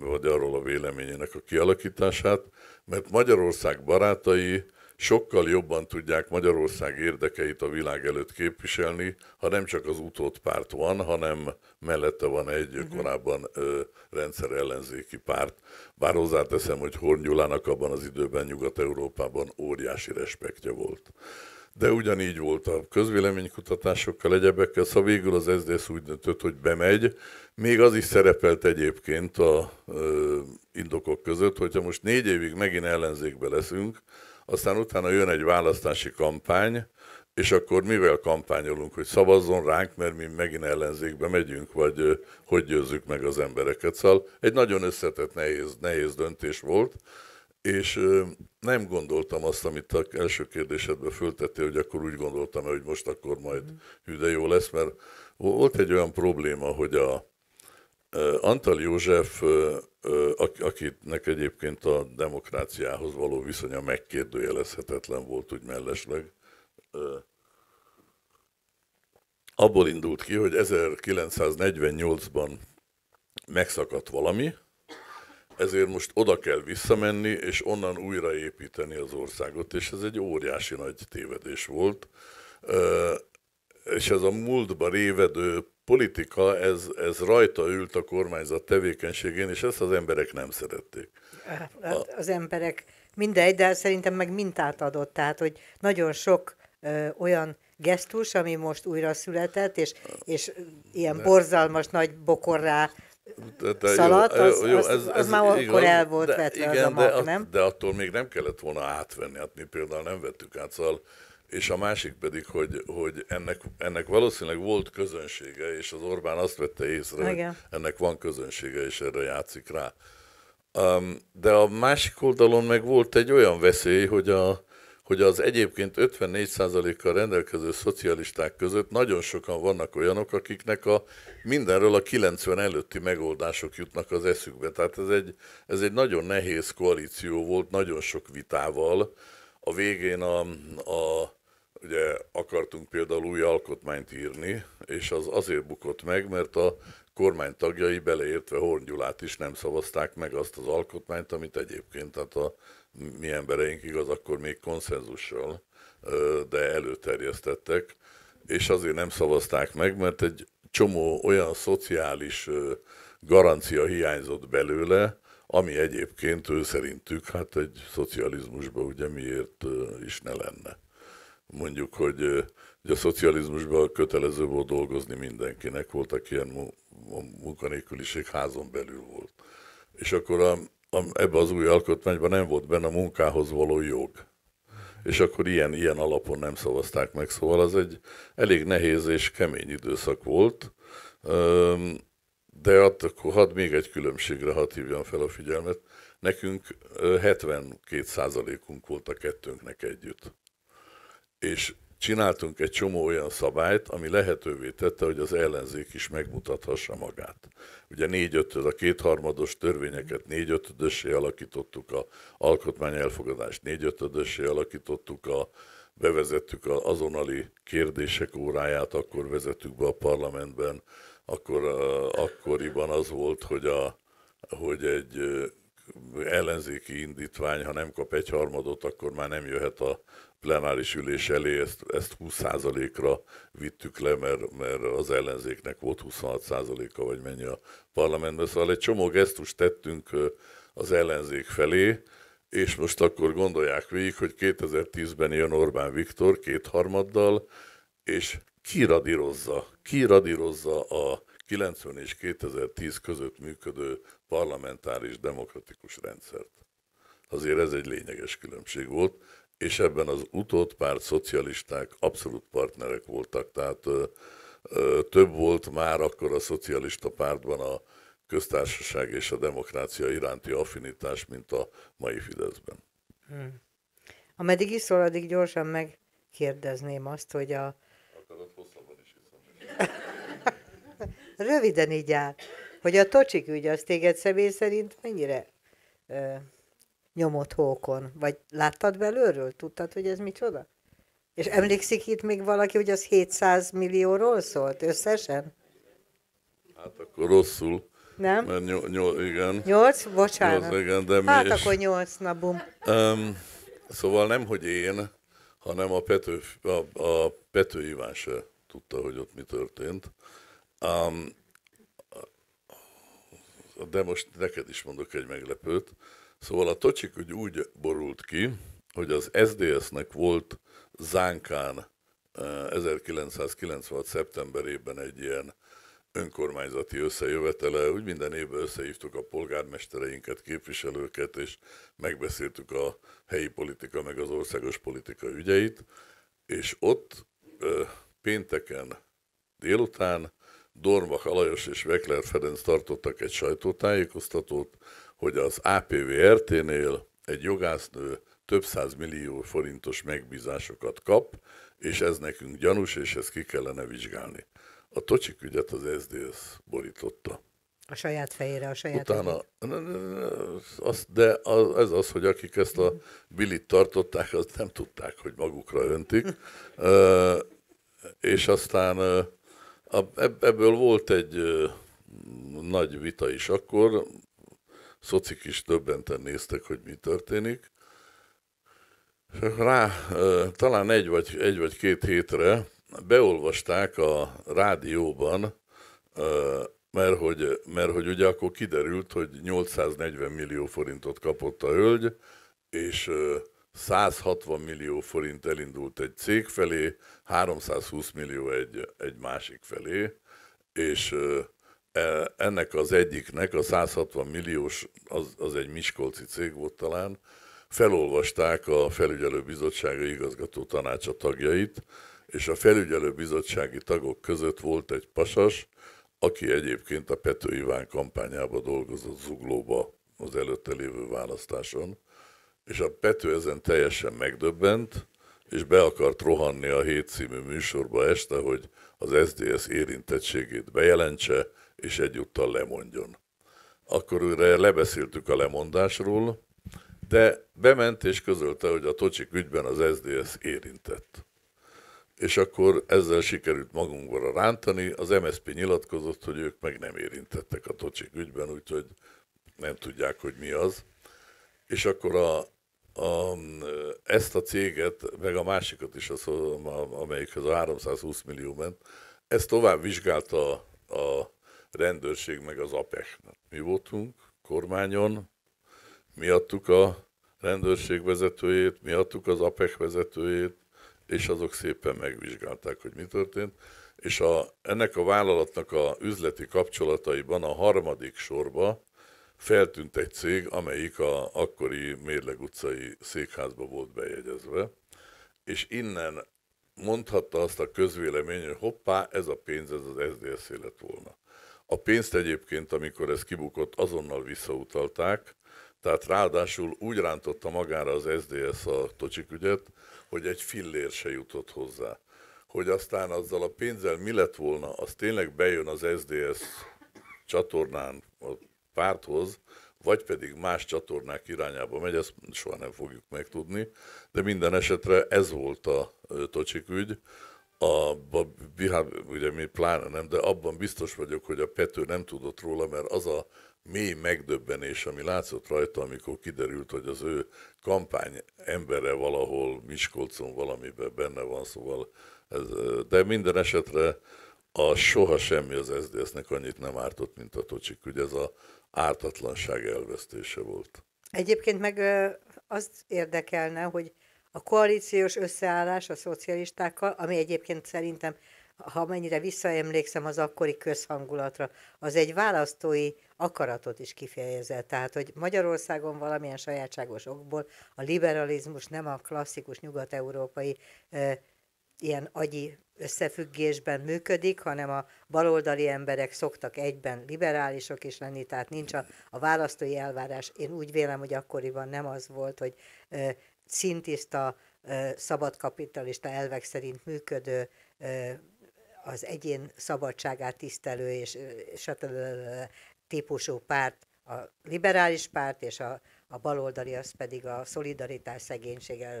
vagy arról a véleményének a kialakítását, mert Magyarország barátai sokkal jobban tudják Magyarország érdekeit a világ előtt képviselni, ha nem csak az utót párt van, hanem mellette van egy uh-huh. korábban ö, rendszer ellenzéki párt. Bár hozzáteszem, hogy Horn Gyulának abban az időben Nyugat-Európában óriási respektje volt. De ugyanígy volt a közvéleménykutatásokkal, egyebekkel, szóval végül az SZDSZ úgy döntött, hogy bemegy. Még az is szerepelt egyébként a ö, indokok között, hogyha most négy évig megint ellenzékbe leszünk, aztán utána jön egy választási kampány, és akkor mivel kampányolunk, hogy szavazzon ránk, mert mi megint ellenzékbe megyünk, vagy hogy győzzük meg az embereket. Szóval egy nagyon összetett, nehéz, nehéz döntés volt, és nem gondoltam azt, amit az első kérdésedbe föltettél, hogy akkor úgy gondoltam, hogy most akkor majd mm. hű, de jó lesz, mert volt egy olyan probléma, hogy a, Antal József, akinek egyébként a demokráciához való viszonya megkérdőjelezhetetlen volt úgy mellesleg, abból indult ki, hogy 1948-ban megszakadt valami, ezért most oda kell visszamenni, és onnan újraépíteni az országot, és ez egy óriási nagy tévedés volt. És ez a múltba révedő politika, ez, ez rajta ült a kormányzat tevékenységén, és ezt az emberek nem szerették. Hát, hát az emberek mindegy, de szerintem meg mintát adott, tehát hogy nagyon sok ö, olyan gesztus, ami most újra született, és, és ilyen ne. borzalmas nagy bokorrá szaladt, az, jó, az, az, ez, már akkor el volt de, vetve igen, az a mag, de, nem? De attól még nem kellett volna átvenni, hát mi például nem vettük át, szóval és a másik pedig, hogy, hogy ennek, ennek valószínűleg volt közönsége, és az Orbán azt vette észre, Igen. hogy ennek van közönsége, és erre játszik rá. Um, de a másik oldalon meg volt egy olyan veszély, hogy, a, hogy az egyébként 54%-kal rendelkező szocialisták között nagyon sokan vannak olyanok, akiknek a mindenről a 90 előtti megoldások jutnak az eszükbe. Tehát ez egy, ez egy nagyon nehéz koalíció volt, nagyon sok vitával. A végén a, a ugye akartunk például új alkotmányt írni, és az azért bukott meg, mert a kormány tagjai beleértve Horn Gyulát is nem szavazták meg azt az alkotmányt, amit egyébként tehát a mi embereink igaz, akkor még konszenzussal, de előterjesztettek, és azért nem szavazták meg, mert egy csomó olyan szociális garancia hiányzott belőle, ami egyébként ő szerintük, hát egy szocializmusban ugye miért is ne lenne mondjuk, hogy, hogy a szocializmusban kötelező volt dolgozni mindenkinek, voltak ilyen munkanélküliség házon belül volt. És akkor a, a, ebbe az új alkotmányban nem volt benne a munkához való jog. És akkor ilyen, ilyen alapon nem szavazták meg, szóval az egy elég nehéz és kemény időszak volt. De hát akkor hadd még egy különbségre hadd hívjam fel a figyelmet. Nekünk 72%-unk volt a kettőnknek együtt és csináltunk egy csomó olyan szabályt, ami lehetővé tette, hogy az ellenzék is megmutathassa magát. Ugye négyötöd, a kétharmados törvényeket négyötödössé alakítottuk, a alkotmány elfogadást négyötödössé alakítottuk, a, bevezettük az azonnali kérdések óráját, akkor vezettük be a parlamentben, akkor akkoriban az volt, hogy, a, hogy egy ellenzéki indítvány, ha nem kap egy harmadot, akkor már nem jöhet a plenáris ülés elé ezt, ezt 20%-ra vittük le, mert, mert az ellenzéknek volt 26%-a, vagy mennyi a parlamentben. Szóval egy csomó gesztust tettünk az ellenzék felé, és most akkor gondolják végig, hogy 2010-ben jön Orbán Viktor kétharmaddal, és kiradírozza, kiradírozza a 90 és 2010 között működő parlamentáris demokratikus rendszert. Azért ez egy lényeges különbség volt és ebben az pár szocialisták abszolút partnerek voltak, tehát ö, ö, több volt már akkor a szocialista pártban a köztársaság és a demokrácia iránti affinitás, mint a mai Fideszben. Hmm. Ameddig szól, addig gyorsan megkérdezném azt, hogy a... Akarod hosszabban is iszom. *laughs* Röviden így áll, hogy a tocsik ügy az téged személy szerint mennyire... Ö nyomott hókon. Vagy láttad belőről? Tudtad, hogy ez micsoda? És emlékszik itt még valaki, hogy az 700 millióról szólt összesen? Hát akkor rosszul. Nem? Mert nyol, nyol, igen. Nyolc? Bocsánat. Nyolc, igen, de mi hát is. akkor nyolc, na bum. Um, szóval nem, hogy én, hanem a Pető, a, a Pető Iván se tudta, hogy ott mi történt. Um, de most neked is mondok egy meglepőt. Szóval a tocsik úgy borult ki, hogy az SDS-nek volt Zánkán 1996. Eh, szeptemberében egy ilyen önkormányzati összejövetele, úgy minden évben összehívtuk a polgármestereinket, képviselőket, és megbeszéltük a helyi politika, meg az országos politika ügyeit, és ott eh, pénteken délután Dormach Alajos és Vekler Ferenc tartottak egy sajtótájékoztatót, hogy az APVRT-nél egy jogásznő több száz millió forintos megbízásokat kap, és ez nekünk gyanús, és ezt ki kellene vizsgálni. A Tocsik ügyet az SZDSZ borította. A saját fejére, a saját... Utána, az, de az, ez az, hogy akik ezt a bilit tartották, azt nem tudták, hogy magukra öntik. e, és aztán ebből volt egy nagy vita is akkor, szocik is döbbenten néztek, hogy mi történik. rá, talán egy vagy, egy vagy két hétre beolvasták a rádióban, mert hogy, mert hogy ugye akkor kiderült, hogy 840 millió forintot kapott a hölgy, és 160 millió forint elindult egy cég felé, 320 millió egy, egy másik felé, és E, ennek az egyiknek, a 160 milliós, az, az egy miskolci cég volt talán, felolvasták a felügyelőbizottsága igazgató tanácsa tagjait, és a felügyelőbizottsági tagok között volt egy pasas, aki egyébként a Pető Iván kampányába dolgozott Zuglóba az előtte lévő választáson, és a Pető ezen teljesen megdöbbent, és be akart rohanni a hét című műsorba este, hogy az SDS érintettségét bejelentse, és egyúttal lemondjon. Akkor őre lebeszéltük a lemondásról, de bement és közölte, hogy a Tocsik ügyben az SZDSZ érintett. És akkor ezzel sikerült magunkra rántani, az MSZP nyilatkozott, hogy ők meg nem érintettek a Tocsik ügyben, úgyhogy nem tudják, hogy mi az. És akkor a, a, ezt a céget, meg a másikat is, az, amelyikhez a 320 millió ment, ezt tovább vizsgálta a, a rendőrség meg az APEC. Mi voltunk kormányon, miattuk a rendőrség vezetőjét, miattuk az APEC vezetőjét, és azok szépen megvizsgálták, hogy mi történt. És a, ennek a vállalatnak a üzleti kapcsolataiban a harmadik sorba feltűnt egy cég, amelyik a akkori Mérleg utcai székházba volt bejegyezve, és innen mondhatta azt a közvélemény, hogy hoppá, ez a pénz, ez az SZDSZ lett volna. A pénzt egyébként, amikor ez kibukott, azonnal visszautalták, tehát ráadásul úgy rántotta magára az SDS a tocsik ügyet, hogy egy fillér se jutott hozzá. Hogy aztán azzal a pénzzel mi lett volna, az tényleg bejön az SDS csatornán a párthoz, vagy pedig más csatornák irányába megy, ezt soha nem fogjuk megtudni, de minden esetre ez volt a tocsik ügy, a, a Bihám, ugye mi pláne nem, de abban biztos vagyok, hogy a Pető nem tudott róla, mert az a mély megdöbbenés, ami látszott rajta, amikor kiderült, hogy az ő kampány embere valahol Miskolcon valamiben benne van, szóval ez, de minden esetre a soha semmi az SZDSZ-nek annyit nem ártott, mint a Tocsik. Ugye ez a ártatlanság elvesztése volt. Egyébként meg az érdekelne, hogy a koalíciós összeállás a szocialistákkal, ami egyébként szerintem, ha mennyire visszaemlékszem az akkori közhangulatra, az egy választói akaratot is kifejezett. Tehát, hogy Magyarországon valamilyen sajátságos okból a liberalizmus nem a klasszikus nyugat-európai e, ilyen agyi összefüggésben működik, hanem a baloldali emberek szoktak egyben liberálisok is lenni, tehát nincs a, a választói elvárás. Én úgy vélem, hogy akkoriban nem az volt, hogy e, szintiszta, szabad kapitalista elvek szerint működő, az egyén szabadságát tisztelő és stb. típusú párt, a liberális párt és a, a baloldali az pedig a szolidaritás szegénysége,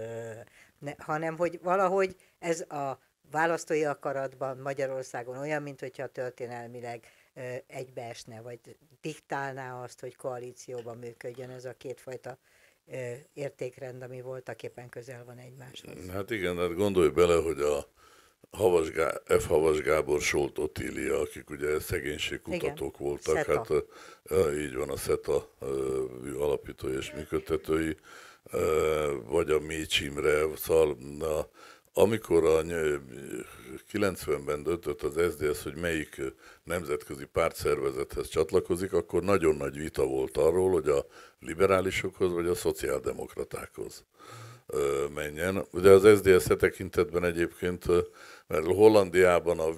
hanem hogy valahogy ez a választói akaratban Magyarországon olyan, mint hogyha történelmileg egybeesne, vagy diktálná azt, hogy koalícióban működjön ez a kétfajta értékrend, ami voltak éppen közel van egymáshoz. Hát igen, hát gondolj bele, hogy a Havas Gá- F. Havas Gábor Solt Otília, akik ugye szegénységkutatók igen, voltak, Szeta. hát így van a SETA alapítói és működtetői, vagy a Mécsimre, Imre, szóval a amikor a 90-ben döntött az SZDSZ, hogy melyik nemzetközi pártszervezethez csatlakozik, akkor nagyon nagy vita volt arról, hogy a liberálisokhoz vagy a szociáldemokratákhoz menjen. Ugye az SZDSZ e tekintetben egyébként, mert Hollandiában a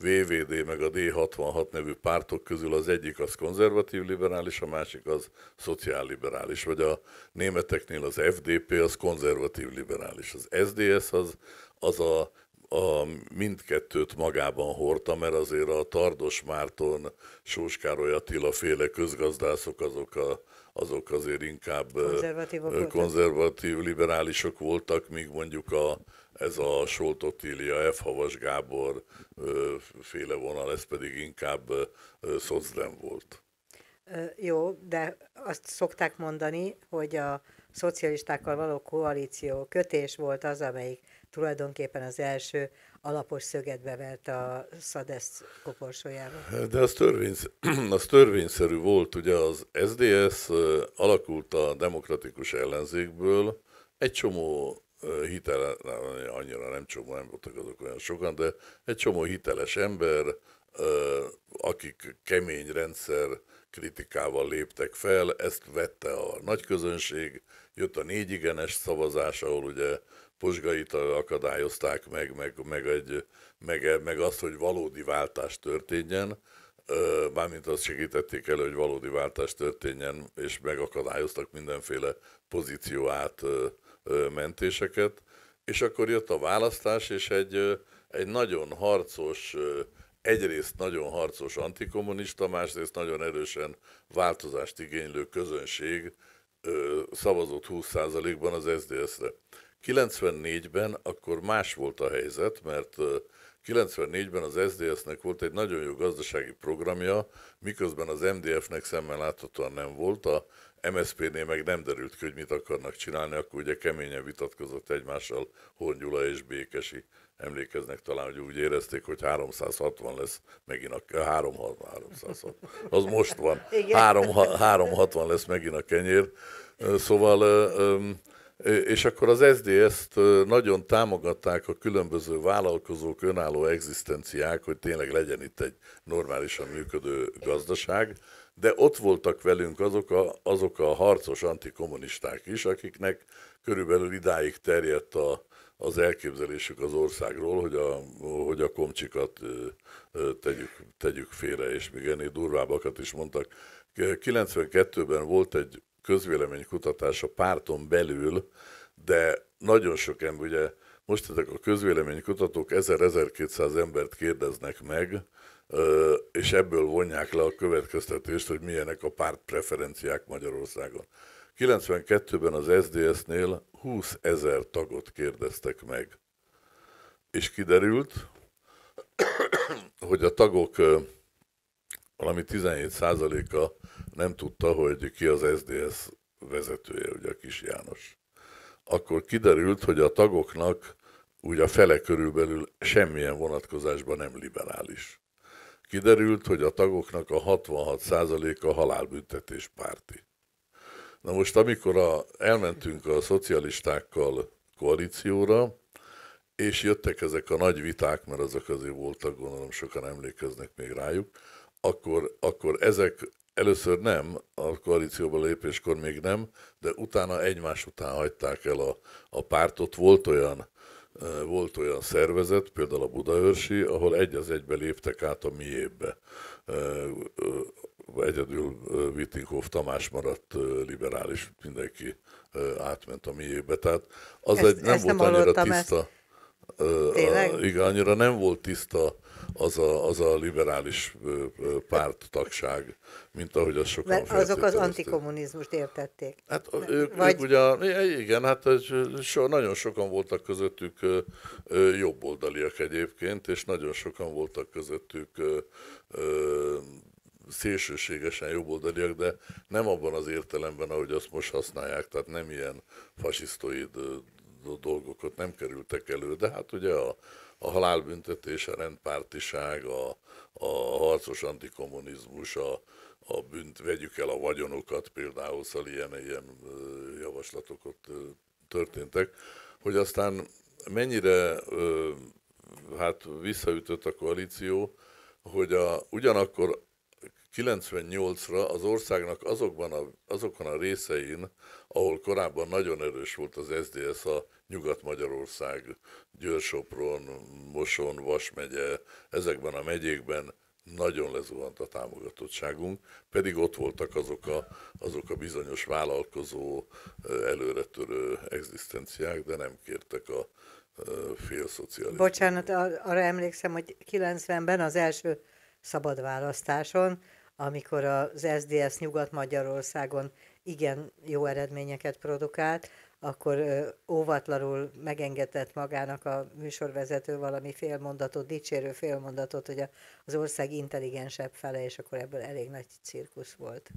VVD meg a D66 nevű pártok közül az egyik az konzervatív liberális, a másik az szociálliberális, vagy a németeknél az FDP az konzervatív liberális. Az SDS az, az a a mindkettőt magában hordta, mert azért a Tardos Márton, Sós Károly Attila féle közgazdászok azok, a, azok azért inkább konzervatív, liberálisok voltak, míg mondjuk a, ez a Solt Otília, F. Havas Gábor féle vonal, ez pedig inkább szocdem volt. Jó, de azt szokták mondani, hogy a szocialistákkal való koalíció kötés volt az, amelyik tulajdonképpen az első alapos szöget bevert a Szadesz koporsójába. De az, törvény, *clears throat* az törvényszerű volt, ugye az SDS alakult a demokratikus ellenzékből, egy csomó hitele, annyira nem csomó, nem voltak azok olyan sokan, de egy csomó hiteles ember, akik kemény rendszer kritikával léptek fel, ezt vette a nagy közönség, jött a négyigenes szavazás, ahol ugye Posgait akadályozták meg, meg, meg, egy, meg, meg azt, hogy valódi váltás történjen, bármint azt segítették elő, hogy valódi váltás történjen, és megakadályoztak mindenféle pozíció át mentéseket, és akkor jött a választás, és egy, egy nagyon harcos, egyrészt nagyon harcos antikommunista, másrészt nagyon erősen változást igénylő közönség szavazott 20%-ban az SZDSZ-re. 94-ben akkor más volt a helyzet, mert 94-ben az SZDSZ-nek volt egy nagyon jó gazdasági programja, miközben az MDF-nek szemmel láthatóan nem volt, a MSZP-nél meg nem derült ki, hogy mit akarnak csinálni, akkor ugye keményen vitatkozott egymással Gyula és Békesi. Emlékeznek talán, hogy úgy érezték, hogy 360 lesz megint a... 360, 360. Az most van. 3, 360 lesz megint a kenyér. Szóval és akkor az SZDSZ-t nagyon támogatták a különböző vállalkozók, önálló egzisztenciák, hogy tényleg legyen itt egy normálisan működő gazdaság, de ott voltak velünk azok a, azok a harcos antikommunisták is, akiknek körülbelül idáig terjedt a, az elképzelésük az országról, hogy a, hogy a komcsikat tegyük, tegyük félre, és még ennél durvábbakat is mondtak. 92-ben volt egy közvéleménykutatás a párton belül, de nagyon sok ember, ugye most ezek a közvéleménykutatók 1000-1200 embert kérdeznek meg, és ebből vonják le a következtetést, hogy milyenek a párt preferenciák Magyarországon. 92-ben az sds nél 20 ezer tagot kérdeztek meg. És kiderült, *coughs* hogy a tagok valami 17%-a nem tudta, hogy ki az SDS vezetője, ugye a kis János. Akkor kiderült, hogy a tagoknak úgy a fele körülbelül semmilyen vonatkozásban nem liberális. Kiderült, hogy a tagoknak a 66%-a halálbüntetés párti. Na most, amikor a, elmentünk a szocialistákkal koalícióra, és jöttek ezek a nagy viták, mert azok azért voltak, gondolom sokan emlékeznek még rájuk, akkor, akkor ezek Először nem, a koalícióba lépéskor még nem, de utána egymás után hagyták el a, a pártot. Volt olyan, volt olyan szervezet, például a Budaörsi, ahol egy az egybe léptek át a miébe. Egyedül Wittinghoff Tamás maradt liberális, mindenki átment a miébe. Tehát az ezt, egy, nem ezt volt nem annyira tiszta. Ezt. Igen, annyira nem volt tiszta az a, az a liberális párttagság, mint ahogy az sokan Mert azok az antikommunizmust értették. Hát ők, Vagy... ők ugye, igen, hát so, nagyon sokan voltak közöttük jobboldaliak egyébként, és nagyon sokan voltak közöttük szélsőségesen jobboldaliak, de nem abban az értelemben, ahogy azt most használják, tehát nem ilyen fasisztoid dolgokat nem kerültek elő, de hát ugye a a halálbüntetés, a rendpártiság, a, a harcos antikommunizmus, a, a bűnt, vegyük el a vagyonokat, például szóval ilyen, ilyen javaslatok ott történtek, hogy aztán mennyire hát visszaütött a koalíció, hogy a, ugyanakkor 98-ra az országnak azokban a, azokon a részein, ahol korábban nagyon erős volt az SZDSZ a Nyugat-Magyarország, Győr-Sopron, Moson, Vas megye, ezekben a megyékben nagyon lezuhant a támogatottságunk, pedig ott voltak azok a, azok a bizonyos vállalkozó, előretörő egzisztenciák, de nem kértek a félszocializmus. Bocsánat, arra emlékszem, hogy 90-ben az első szabad választáson, amikor az SDS Nyugat-Magyarországon igen jó eredményeket produkált, akkor óvatlanul megengedett magának a műsorvezető valami félmondatot, dicsérő félmondatot, hogy az ország intelligensebb fele, és akkor ebből elég nagy cirkusz volt.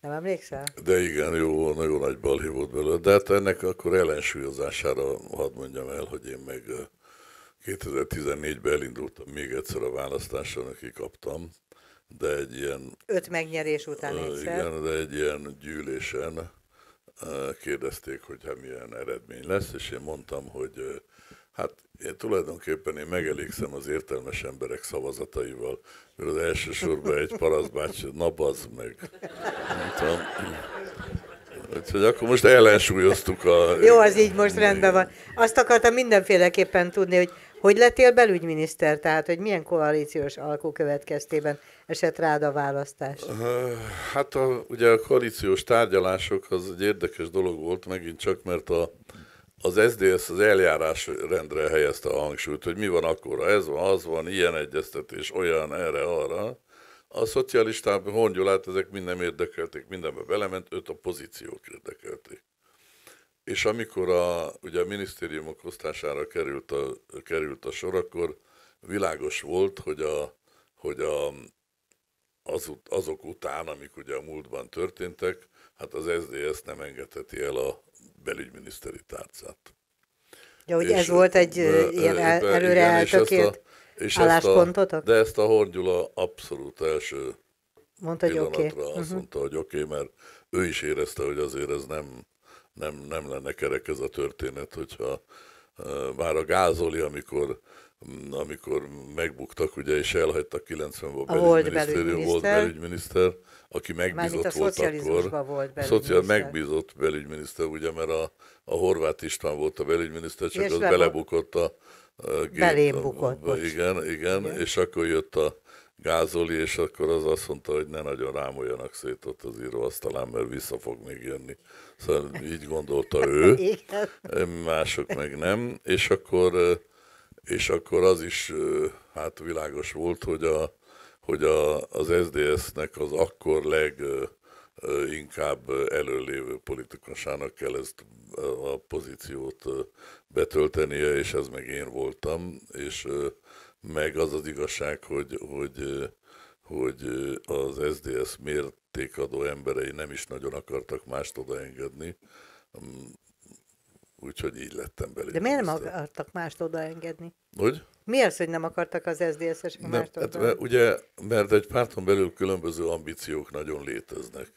Nem emlékszel? De igen, jó, nagyon nagy balhi volt belőle. De hát ennek akkor ellensúlyozására hadd mondjam el, hogy én meg 2014-ben elindultam még egyszer a választáson, aki kaptam, de egy ilyen... Öt megnyerés után egyszer. Igen, de egy ilyen gyűlésen, kérdezték, hogy hát milyen eredmény lesz, és én mondtam, hogy hát én tulajdonképpen én megelégszem az értelmes emberek szavazataival, mert az elsősorban egy paraszbácsi, na meg. Mondtam. Úgyhogy akkor most ellensúlyoztuk a... Jó, az így most rendben van. Azt akartam mindenféleképpen tudni, hogy hogy lettél belügyminiszter, tehát hogy milyen koalíciós alkú következtében esett rád a választás? Hát a, ugye a koalíciós tárgyalások az egy érdekes dolog volt, megint csak, mert a, az SZDSZ az eljárás rendre helyezte a hangsúlyt, hogy mi van akkor, ez van, az van, ilyen egyeztetés, olyan, erre, arra. A szocialisták, Hongyulát, ezek minden érdekelték, mindenbe belement, őt a pozíciók érdekelték. És amikor a, ugye a minisztériumok osztására került a, került a sor, akkor világos volt, hogy, a, hogy a, az, azok után, amik ugye a múltban történtek, hát az SZDSZ nem engedheti el a belügyminiszteri tárcát. Ja, ugye és ez volt egy ilyen el, előre eltökélt álláspontotok? De ezt a Horgyula abszolút első Mondta, hogy okay. azt uh-huh. mondta, hogy oké, okay, mert ő is érezte, hogy azért ez nem nem, nem lenne kerek ez a történet, hogyha már a gázoli, amikor amikor megbuktak, ugye, és elhagytak 90-ben a, a volt belügyminiszter, volt belügyminiszter, aki megbízott volt akkor. volt belügyminiszter. megbízott belügyminiszter, ugye, mert a, a Horváth István volt a belügyminiszter, csak és az belebukott a... a gép, belém bukott, a, igen, igen, igen, és akkor jött a gázoli, és akkor az azt mondta, hogy ne nagyon rámoljanak szét ott az íróasztalán, mert vissza fog még jönni. Szóval így gondolta ő, *laughs* mások meg nem, és akkor, és akkor az is hát világos volt, hogy, a, hogy a, az SDS-nek az akkor leg inkább előlévő politikusának kell ezt a pozíciót betöltenie, és ez meg én voltam, és meg az az igazság, hogy, hogy, hogy az SDS mértékadó emberei nem is nagyon akartak mást odaengedni, úgyhogy így lettem belőle. De miért nem akartak mást odaengedni? Hogy? Mi az, hogy nem akartak az SZDSZ-es mást hát, Ugye, mert egy párton belül különböző ambíciók nagyon léteznek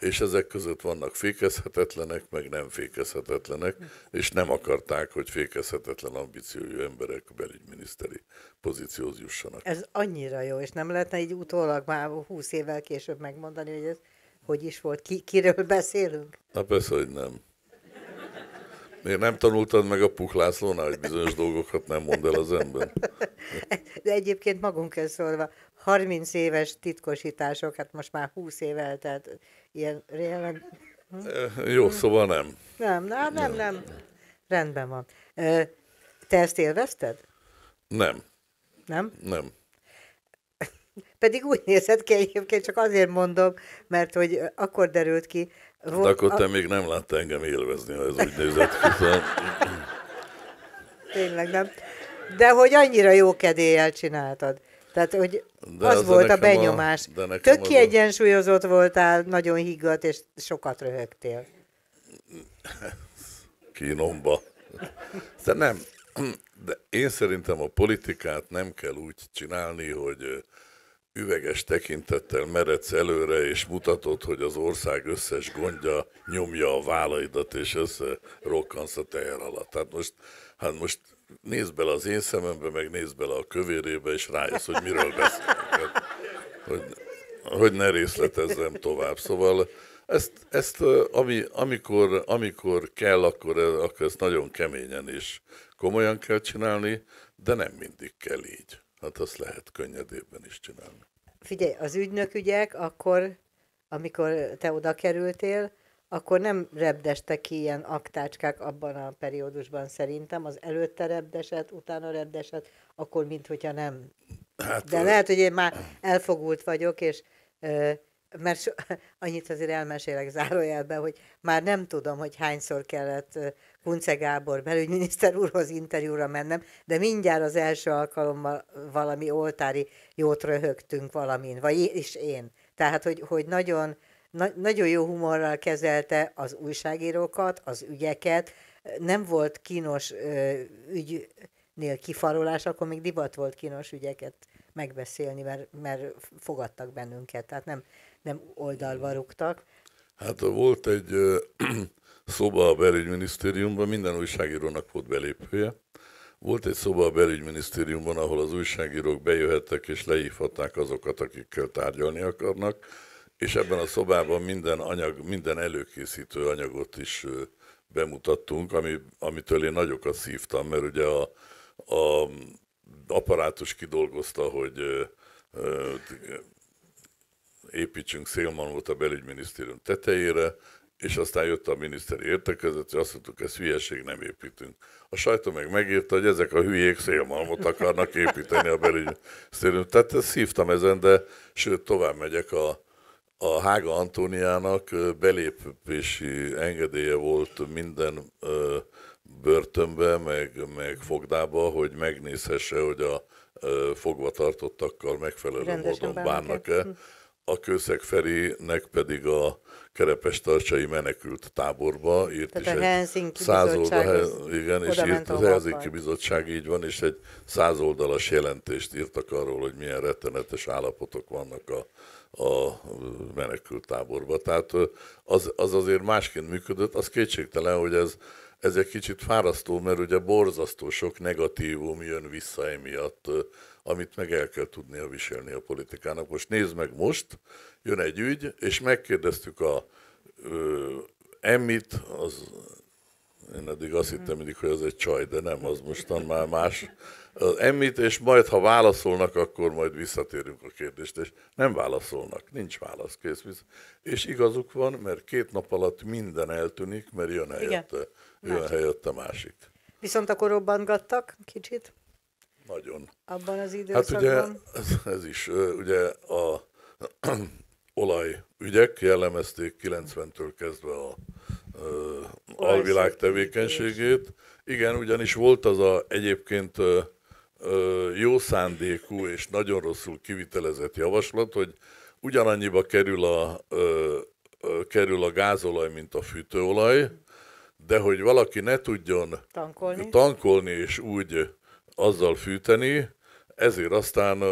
és ezek között vannak fékezhetetlenek, meg nem fékezhetetlenek, és nem akarták, hogy fékezhetetlen ambíciójú emberek belügyminiszteri pozícióhoz jussanak. Ez annyira jó, és nem lehetne így utólag már húsz évvel később megmondani, hogy ez hogy is volt, ki, kiről beszélünk? Na persze, hogy nem. Miért nem tanultad meg a Lászlónál, hogy bizonyos dolgokat nem mond el az ember? *laughs* De egyébként magunk szólva, 30 éves titkosítások, hát most már 20 éve tehát ilyen rélem. Hm? Jó, szóval nem. Nem, nem, nem, nem. Rendben van. Te ezt élvezted? Nem. Nem? Nem. Pedig úgy nézett ki egyébként, csak azért mondom, mert hogy akkor derült ki. Volt, De akkor te a... még nem látta engem élvezni, ha ez úgy nézett ki. Szóval- Tényleg nem. De hogy annyira jó kedéllyel csináltad. Tehát, hogy de az, az volt a benyomás. A, Tök kiegyensúlyozott a... voltál, nagyon higgadt, és sokat röhögtél. *laughs* Kínomba. De nem, de én szerintem a politikát nem kell úgy csinálni, hogy üveges tekintettel meredsz előre, és mutatod, hogy az ország összes gondja nyomja a vállaidat, és össze rokkansz a teher alatt. Hát most, hát most nézd bele az én szemembe, meg nézd bele a kövérébe, és rájössz, hogy miről beszélek. Hát, hogy, hogy ne részletezzem tovább. Szóval ezt, ezt ami, amikor, amikor kell, akkor, akkor ezt nagyon keményen is, komolyan kell csinálni, de nem mindig kell így. Hát azt lehet könnyedébben is csinálni. Figyelj, az ügynök ügyek akkor, amikor te oda kerültél, akkor nem repdestek ki ilyen aktácskák abban a periódusban szerintem, az előtte repdesett, utána repdesett, akkor mint hogyha nem. Hát, De lehet, hogy én már elfogult vagyok, és ö, mert so, *laughs* annyit azért elmesélek zárójelbe, hogy már nem tudom, hogy hányszor kellett Kunce Gábor belügyminiszter úrhoz interjúra mennem, de mindjárt az első alkalommal valami oltári jót röhögtünk valamin, vagy is én. Tehát, hogy, hogy nagyon, na, nagyon jó humorral kezelte az újságírókat, az ügyeket, nem volt kínos ö, ügynél kifarolás, akkor még divat volt kínos ügyeket megbeszélni, mert, mert fogadtak bennünket, tehát nem, nem oldalba hmm. rúgtak. Hát volt egy szoba a belügyminisztériumban, minden újságírónak volt belépője. Volt egy szoba a belügyminisztériumban, ahol az újságírók bejöhettek és leívhatták azokat, akikkel tárgyalni akarnak, és ebben a szobában minden anyag, minden előkészítő anyagot is bemutattunk, ami, amitől én nagyokat szívtam, mert ugye a, a apparátus kidolgozta, hogy építsünk szélmanót a belügyminisztérium tetejére, és aztán jött a miniszteri értekezet, hogy azt mondtuk, ezt hülyeség, nem építünk. A sajtó meg megírta, hogy ezek a hülyék szélmalmot akarnak építeni a belügyminisztérium. Tehát ezt szívtam ezen, de sőt, tovább megyek a, a Hága Antóniának belépési engedélye volt minden ö, börtönbe, meg, meg fogdába, hogy megnézhesse, hogy a ö, fogvatartottakkal megfelelő Rendesen módon bánnak-e. Bánnak hm a Kőszeg Ferének pedig a Kerepes tartsai menekült táborba írt Tehát is a egy száz oldal, igen, és írt az Helsinki Bizottság, így van, és egy száz oldalas jelentést írtak arról, hogy milyen rettenetes állapotok vannak a, a menekült táborba. Tehát az, az azért másként működött, az kétségtelen, hogy ez, ez egy kicsit fárasztó, mert ugye borzasztó sok negatívum jön vissza emiatt amit meg el kell tudnia viselni a politikának. Most nézd meg most, jön egy ügy, és megkérdeztük a ö, Emmit, az én eddig azt hittem mindig, hogy ez egy csaj, de nem, az mostan már más. Az emmit, és majd, ha válaszolnak, akkor majd visszatérünk a kérdést, és nem válaszolnak, nincs válasz, kész. És igazuk van, mert két nap alatt minden eltűnik, mert jön helyette, jön helyette másik. Viszont akkor robbantgattak kicsit? Nagyon. Abban az időszakban? Hát ugye ez is, ugye a *clears throat* olajügyek jellemezték 90-től kezdve a a alvilág tevékenységét. Igen, ugyanis volt az a egyébként jó szándékú és nagyon rosszul kivitelezett javaslat, hogy ugyanannyiba kerül a, kerül a gázolaj, mint a fűtőolaj, de hogy valaki ne tudjon tankolni, tankolni és úgy azzal fűteni, ezért aztán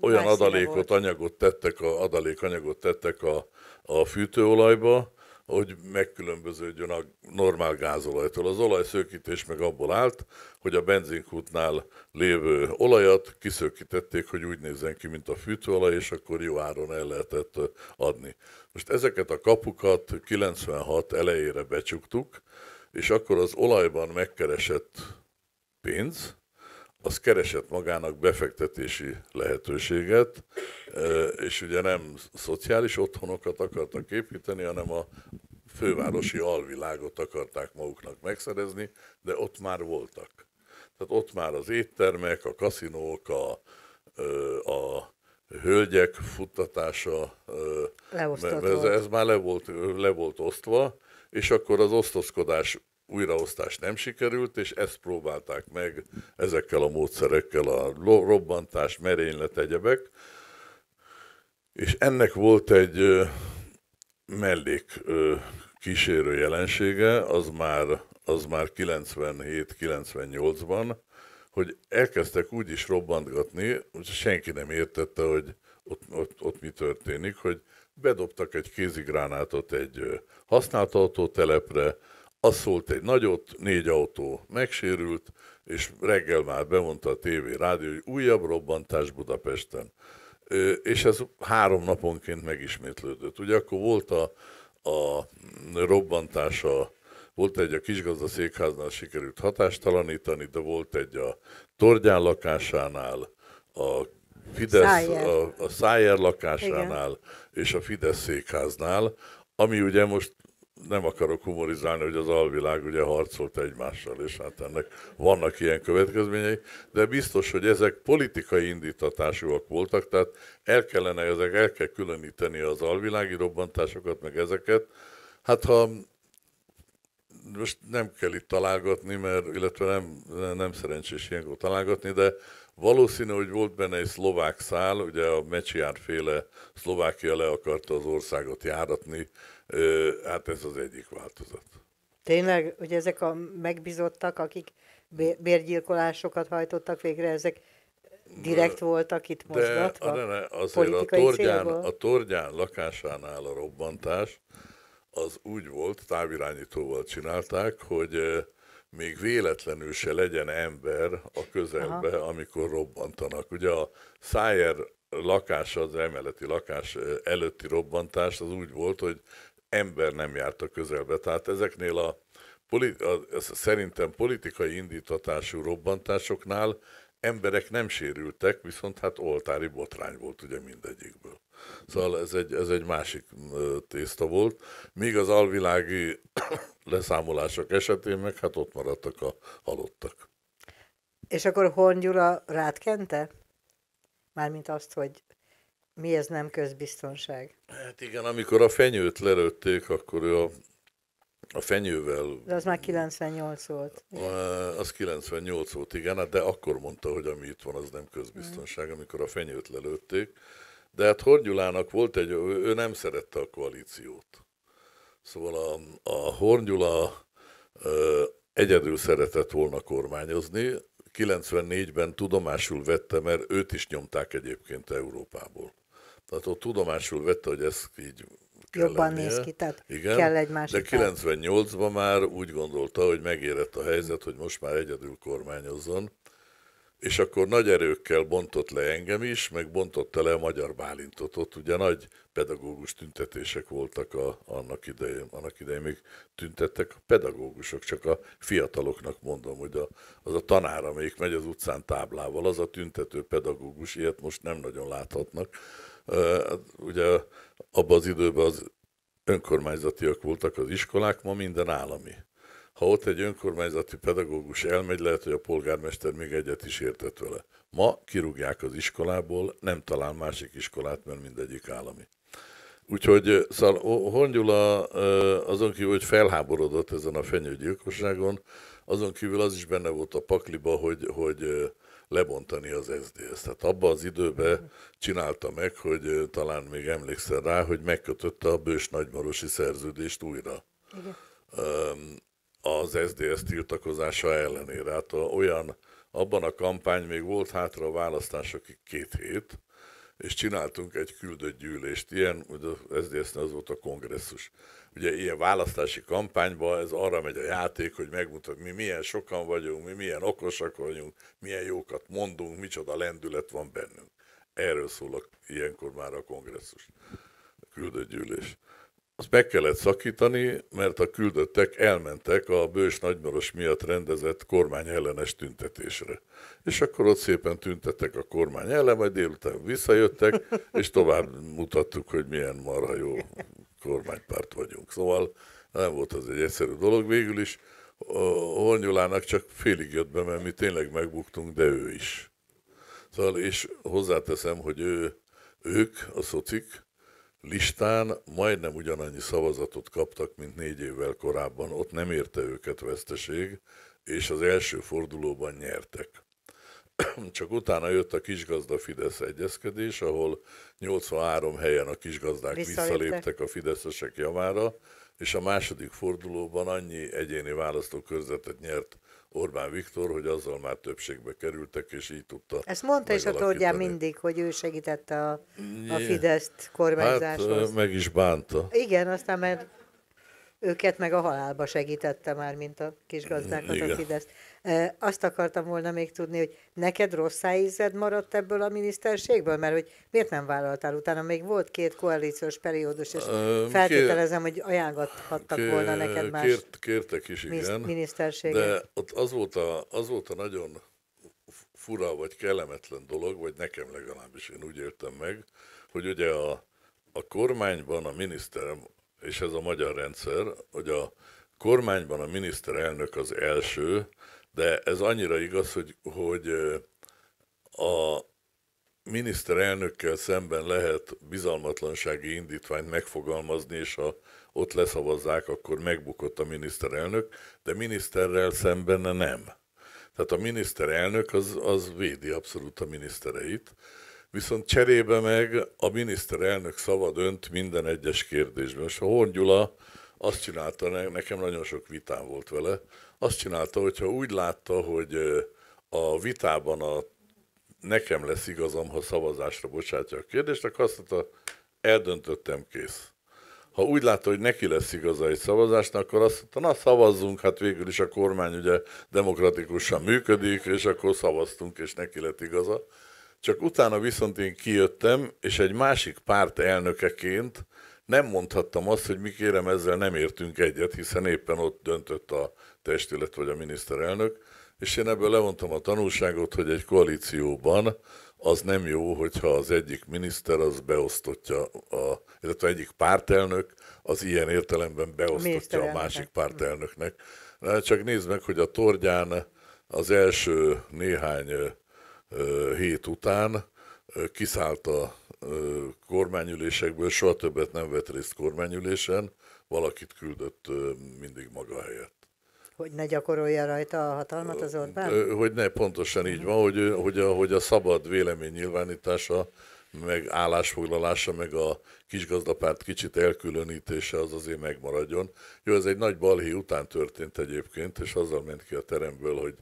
olyan Más adalékot, volt. anyagot tettek, a, adalékanyagot tettek a, a fűtőolajba, hogy megkülönböződjön a normál gázolajtól. Az olajszőkítés meg abból állt, hogy a benzinkútnál lévő olajat kiszőkítették, hogy úgy nézzen ki, mint a fűtőolaj, és akkor jó áron el lehetett adni. Most ezeket a kapukat 96 elejére becsuktuk, és akkor az olajban megkeresett pénz, az keresett magának befektetési lehetőséget, és ugye nem szociális otthonokat akartak építeni, hanem a fővárosi alvilágot akarták maguknak megszerezni, de ott már voltak. Tehát ott már az éttermek, a kaszinók, a, a hölgyek futtatása, ez, ez már le volt, le volt osztva, és akkor az osztozkodás újraosztás nem sikerült, és ezt próbálták meg ezekkel a módszerekkel, a robbantás, merénylet, egyebek. És ennek volt egy mellék kísérő jelensége, az már, az már 97-98-ban, hogy elkezdtek úgy is robbantgatni, hogy senki nem értette, hogy ott, ott, ott mi történik, hogy bedobtak egy kézigránátot egy használt autótelepre, az szólt egy nagyot, négy autó megsérült, és reggel már bemondta a tévé rádió, hogy újabb robbantás Budapesten. És ez három naponként megismétlődött. Ugye akkor volt a, a robbantása, volt egy a kisgazda székháznál sikerült hatástalanítani, de volt egy a Torgyán lakásánál, a Fidesz, Szájer. a, a Szájer lakásánál Igen. és a Fidesz székháznál, ami ugye most nem akarok humorizálni, hogy az alvilág ugye harcolt egymással, és hát ennek vannak ilyen következményei, de biztos, hogy ezek politikai indítatásúak voltak, tehát el kellene ezek, el kell különíteni az alvilági robbantásokat, meg ezeket. Hát ha most nem kell itt találgatni, mert, illetve nem, nem szerencsés ilyenkor találgatni, de valószínű, hogy volt benne egy szlovák szál, ugye a Mecsiár féle Szlovákia le akarta az országot járatni, Hát ez az egyik változat. Tényleg, hogy ezek a megbizottak, akik bérgyilkolásokat hajtottak végre, ezek direkt voltak itt mozgatva? De, de azért a torgyán, célból? a torgyán lakásánál a robbantás az úgy volt, távirányítóval csinálták, hogy még véletlenül se legyen ember a közelbe, Aha. amikor robbantanak. Ugye a Szájer lakás, az emeleti lakás előtti robbantás az úgy volt, hogy ember nem járt a közelbe. Tehát ezeknél a, politi- a, a szerintem politikai indítatású robbantásoknál emberek nem sérültek, viszont hát oltári botrány volt ugye mindegyikből. Szóval ez egy, ez egy másik tészta volt. Míg az alvilági *coughs* leszámolások esetén meg hát ott maradtak a halottak. És akkor Horn Gyula rád kente? Mármint azt, hogy mi ez nem közbiztonság? Hát igen, amikor a fenyőt lelőtték, akkor ő a, a fenyővel... De az már 98 volt. Az 98 volt, igen, hát de akkor mondta, hogy ami itt van, az nem közbiztonság, mm. amikor a fenyőt lelőtték. De hát Hornyulának volt egy, ő nem szerette a koalíciót. Szóval a, a Hornyula egyedül szeretett volna kormányozni, 94-ben tudomásul vette, mert őt is nyomták egyébként Európából. Tehát ott tudomásul vette, hogy ez így kell Jobban lennie. néz ki, tehát Igen, kell egy másik. De 98-ban már úgy gondolta, hogy megérett a helyzet, hogy most már egyedül kormányozzon, és akkor nagy erőkkel bontott le engem is, meg bontotta le a Magyar Bálintot. Ott ugye nagy pedagógus tüntetések voltak a, annak idején, annak idején még tüntettek a pedagógusok, csak a fiataloknak mondom, hogy a, az a tanár, amelyik megy az utcán táblával, az a tüntető pedagógus, ilyet most nem nagyon láthatnak ugye abban az időben az önkormányzatiak voltak az iskolák, ma minden állami. Ha ott egy önkormányzati pedagógus elmegy, lehet, hogy a polgármester még egyet is értett vele. Ma kirúgják az iskolából, nem talál másik iskolát, mert mindegyik állami. Úgyhogy szóval Hongyula azon kívül, hogy felháborodott ezen a fenyőgyilkosságon, azon kívül az is benne volt a pakliba, hogy, hogy lebontani az SZDSZ. Tehát abban az időben csinálta meg, hogy talán még emlékszel rá, hogy megkötötte a bős nagymarosi szerződést újra. Igen. Az SZDSZ tiltakozása ellenére. Hát olyan, abban a kampány még volt hátra a választásokig két hét, és csináltunk egy küldött gyűlést. Ilyen, hogy az szdsz az volt a kongresszus ugye ilyen választási kampányban ez arra megy a játék, hogy megmutat, mi milyen sokan vagyunk, mi milyen okosak vagyunk, milyen jókat mondunk, micsoda lendület van bennünk. Erről szól a, ilyenkor már a kongresszus, a küldött gyűlés. Azt meg kellett szakítani, mert a küldöttek elmentek a Bős Nagymaros miatt rendezett kormány ellenes tüntetésre. És akkor ott szépen tüntettek a kormány ellen, majd délután visszajöttek, és tovább mutattuk, hogy milyen marha jó kormánypárt vagyunk. Szóval nem volt az egy egyszerű dolog. Végül is Hornyulának csak félig jött be, mert mi tényleg megbuktunk, de ő is. Szóval, és hozzáteszem, hogy ő, ők, a szocik, listán majdnem ugyanannyi szavazatot kaptak, mint négy évvel korábban. Ott nem érte őket veszteség, és az első fordulóban nyertek. *coughs* csak utána jött a kisgazda Fidesz egyezkedés, ahol 83 helyen a kisgazdák visszaléptek, visszaléptek a fideszesek javára, és a második fordulóban annyi egyéni választókörzetet nyert Orbán Viktor, hogy azzal már többségbe kerültek, és így tudta. Ezt mondta is a Tordján mindig, hogy ő segítette a, a Fideszt kormányzáshoz. Hát, meg is bánta. Igen, aztán mert őket meg a halálba segítette már, mint a kis gazdákat Igen. a Fideszt. Azt akartam volna még tudni, hogy neked rossz ízed maradt ebből a miniszterségből, mert hogy miért nem vállaltál utána? Még volt két koalíciós periódus, és feltételezem, hogy ajánlathattak kér, volna neked más kért, kértek is, igen, miniszterséget. De ott az volt, a, az volt a nagyon fura vagy kellemetlen dolog, vagy nekem legalábbis én úgy értem meg, hogy ugye a, a kormányban a miniszter, és ez a magyar rendszer, hogy a kormányban a miniszterelnök az első, de ez annyira igaz, hogy, hogy a miniszterelnökkel szemben lehet bizalmatlansági indítványt megfogalmazni, és ha ott leszavazzák, akkor megbukott a miniszterelnök, de miniszterrel szemben nem. Tehát a miniszterelnök az, az védi abszolút a minisztereit, viszont cserébe meg a miniszterelnök szava dönt minden egyes kérdésben. És a Horn Gyula azt csinálta, nekem nagyon sok vitám volt vele, azt csinálta, hogyha úgy látta, hogy a vitában a nekem lesz igazam, ha szavazásra bocsátja a kérdést, akkor azt mondta, eldöntöttem, kész. Ha úgy látta, hogy neki lesz igaza egy szavazásnak, akkor azt mondta, na szavazzunk, hát végül is a kormány ugye demokratikusan működik, és akkor szavaztunk, és neki lett igaza. Csak utána viszont én kijöttem, és egy másik párt elnökeként nem mondhattam azt, hogy mi kérem ezzel nem értünk egyet, hiszen éppen ott döntött a testület vagy a miniszterelnök, és én ebből levontam a tanulságot, hogy egy koalícióban az nem jó, hogyha az egyik miniszter az beosztotja, a, illetve egyik pártelnök az ilyen értelemben beosztotja a, a másik pártelnöknek. Na, csak nézd meg, hogy a torgyán az első néhány hét után kiszállt a kormányülésekből, soha többet nem vett részt kormányülésen, valakit küldött mindig maga helyett hogy ne gyakorolja rajta a hatalmat az Orbán? Hogy ne, pontosan így van, hogy, hogy, a, hogy a szabad vélemény nyilvánítása, meg állásfoglalása, meg a kisgazdapárt kicsit elkülönítése az azért megmaradjon. Jó, ez egy nagy balhé után történt egyébként, és azzal ment ki a teremből, hogy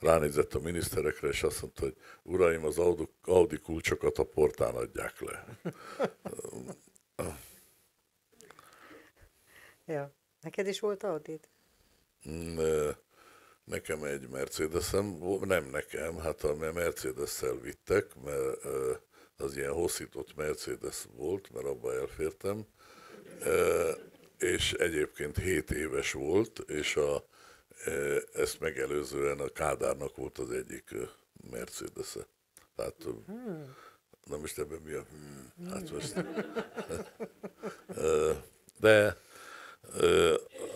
ránézett a miniszterekre, és azt mondta, hogy uraim, az Audi, Audi kulcsokat a portán adják le. ja. Neked is volt Audi? Mm, nekem egy mercedes nem nekem, hát a Mercedes-szel vittek, mert az ilyen hosszított Mercedes volt, mert abba elfértem, és egyébként 7 éves volt, és a, ezt megelőzően a Kádárnak volt az egyik mercedes -e. Tehát, hmm. na most ebben mi a... Hmm, hát most... Hmm. de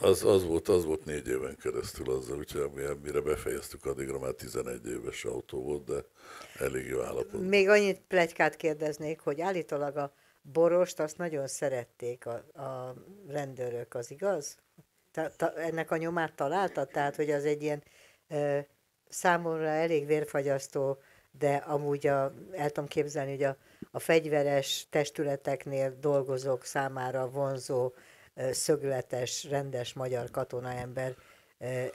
az, az, volt, az volt négy éven keresztül azzal, úgyhogy mire befejeztük, addigra már 11 éves autó volt, de elég jó állapotban. Még annyit plegykát kérdeznék, hogy állítólag a borost azt nagyon szerették a, a rendőrök, az igaz? Ta, ta, ennek a nyomát találta? Tehát, hogy az egy ilyen ö, számomra elég vérfagyasztó, de amúgy a, el tudom képzelni, hogy a, a fegyveres testületeknél dolgozók számára vonzó szögletes, rendes magyar katonaember.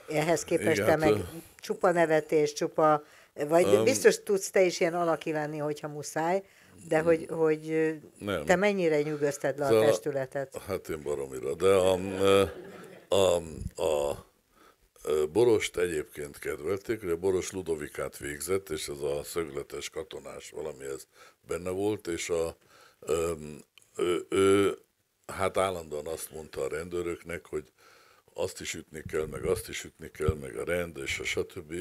Ehhez képest Igen, te hát, meg csupa nevetés, csupa, vagy um, biztos tudsz te is ilyen alaki lenni, hogyha muszáj, de hogy, hogy te mennyire nyugözted le de a szóval testületet? A, hát én baromira, de um, um, a, a, a, a Borost egyébként kedvelték, hogy a Boros Ludovikát végzett, és ez a szögletes katonás valami ez benne volt, és a, ö, ő hát állandóan azt mondta a rendőröknek, hogy azt is ütni kell, meg azt is ütni kell, meg a rend, és a stb.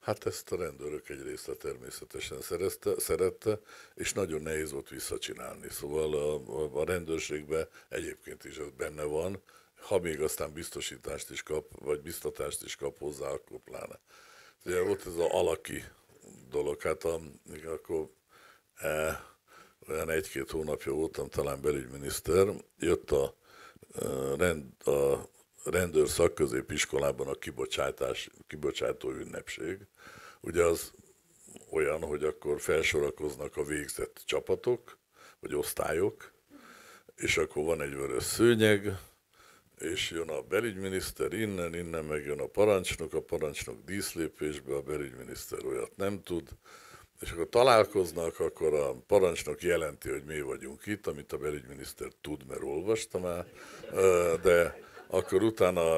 Hát ezt a rendőrök egy része természetesen szerezte, szerette, és nagyon nehéz volt visszacsinálni. Szóval a, a rendőrségben egyébként is ez benne van, ha még aztán biztosítást is kap, vagy biztatást is kap hozzá, akkor pláne. Ugye volt ez az alaki dolog, hát a, akkor e, olyan egy-két hónapja voltam talán belügyminiszter, jött a, rend, a rendőr szakközépiskolában a kibocsátás, kibocsátó ünnepség. Ugye az olyan, hogy akkor felsorakoznak a végzett csapatok, vagy osztályok, és akkor van egy vörös szőnyeg, és jön a belügyminiszter innen, innen megjön a parancsnok, a parancsnok díszlépésbe, a belügyminiszter olyat nem tud, és akkor találkoznak, akkor a parancsnok jelenti, hogy mi vagyunk itt, amit a belügyminiszter tud, mert olvasta már, de akkor utána,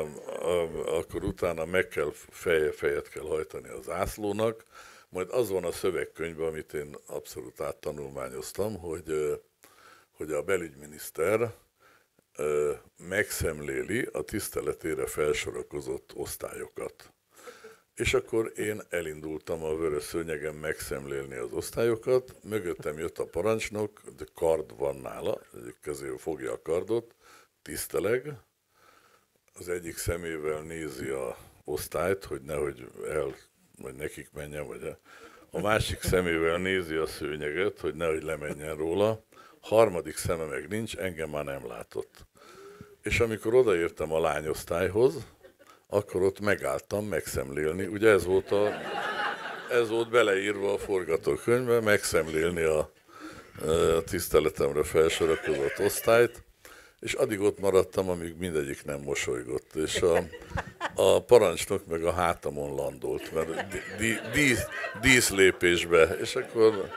akkor utána meg kell feje, fejet kell hajtani az ászlónak, majd az van a szövegkönyvben, amit én abszolút áttanulmányoztam, hogy, hogy a belügyminiszter megszemléli a tiszteletére felsorakozott osztályokat és akkor én elindultam a vörös szőnyegen megszemlélni az osztályokat, mögöttem jött a parancsnok, de kard van nála, egyik kezével fogja a kardot, tiszteleg, az egyik szemével nézi a osztályt, hogy nehogy el, vagy nekik menjen, vagy el. A másik szemével nézi a szőnyeget, hogy nehogy lemenjen róla. Harmadik szeme meg nincs, engem már nem látott. És amikor odaértem a lányosztályhoz, akkor ott megálltam megszemlélni. Ugye ez volt, a, ez volt beleírva a forgatókönyvbe, megszemlélni a, a tiszteletemre felsorakozott osztályt, és addig ott maradtam, amíg mindegyik nem mosolygott, és a, a parancsnok meg a hátamon landolt, mert dí, dí, díszlépésbe, és akkor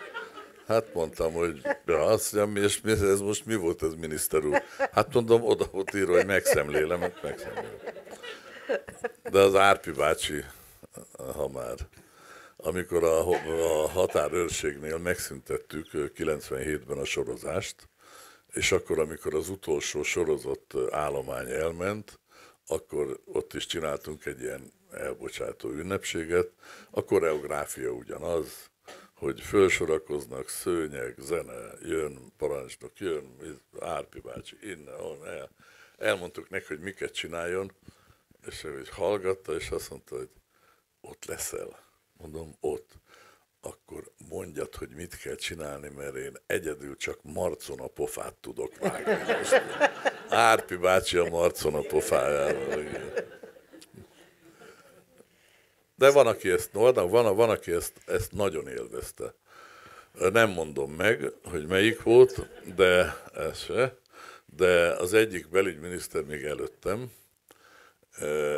Hát mondtam, hogy ja, azt mondjam, és ez most mi volt ez, miniszter úr? Hát mondom, oda volt írva, hogy megszemlélem, hát megszemlélem. De az Árpi bácsi, ha már, amikor a, a határőrségnél megszüntettük 97-ben a sorozást, és akkor, amikor az utolsó sorozott állomány elment, akkor ott is csináltunk egy ilyen elbocsátó ünnepséget. A koreográfia ugyanaz, hogy felsorakoznak, szőnyeg, zene, jön, parancsnok, jön, Árpi bácsi, innen, onnan, el. Elmondtuk neki, hogy miket csináljon, és ő is hallgatta, és azt mondta, hogy ott leszel. Mondom, ott. Akkor mondjad, hogy mit kell csinálni, mert én egyedül csak marcon a pofát tudok vágni. Árpi bácsi a marcon a pofájával. Igen. De van, aki ezt, van, van, van aki ezt, ezt nagyon élvezte. Nem mondom meg, hogy melyik volt, de ez se. De az egyik belügyminiszter még előttem,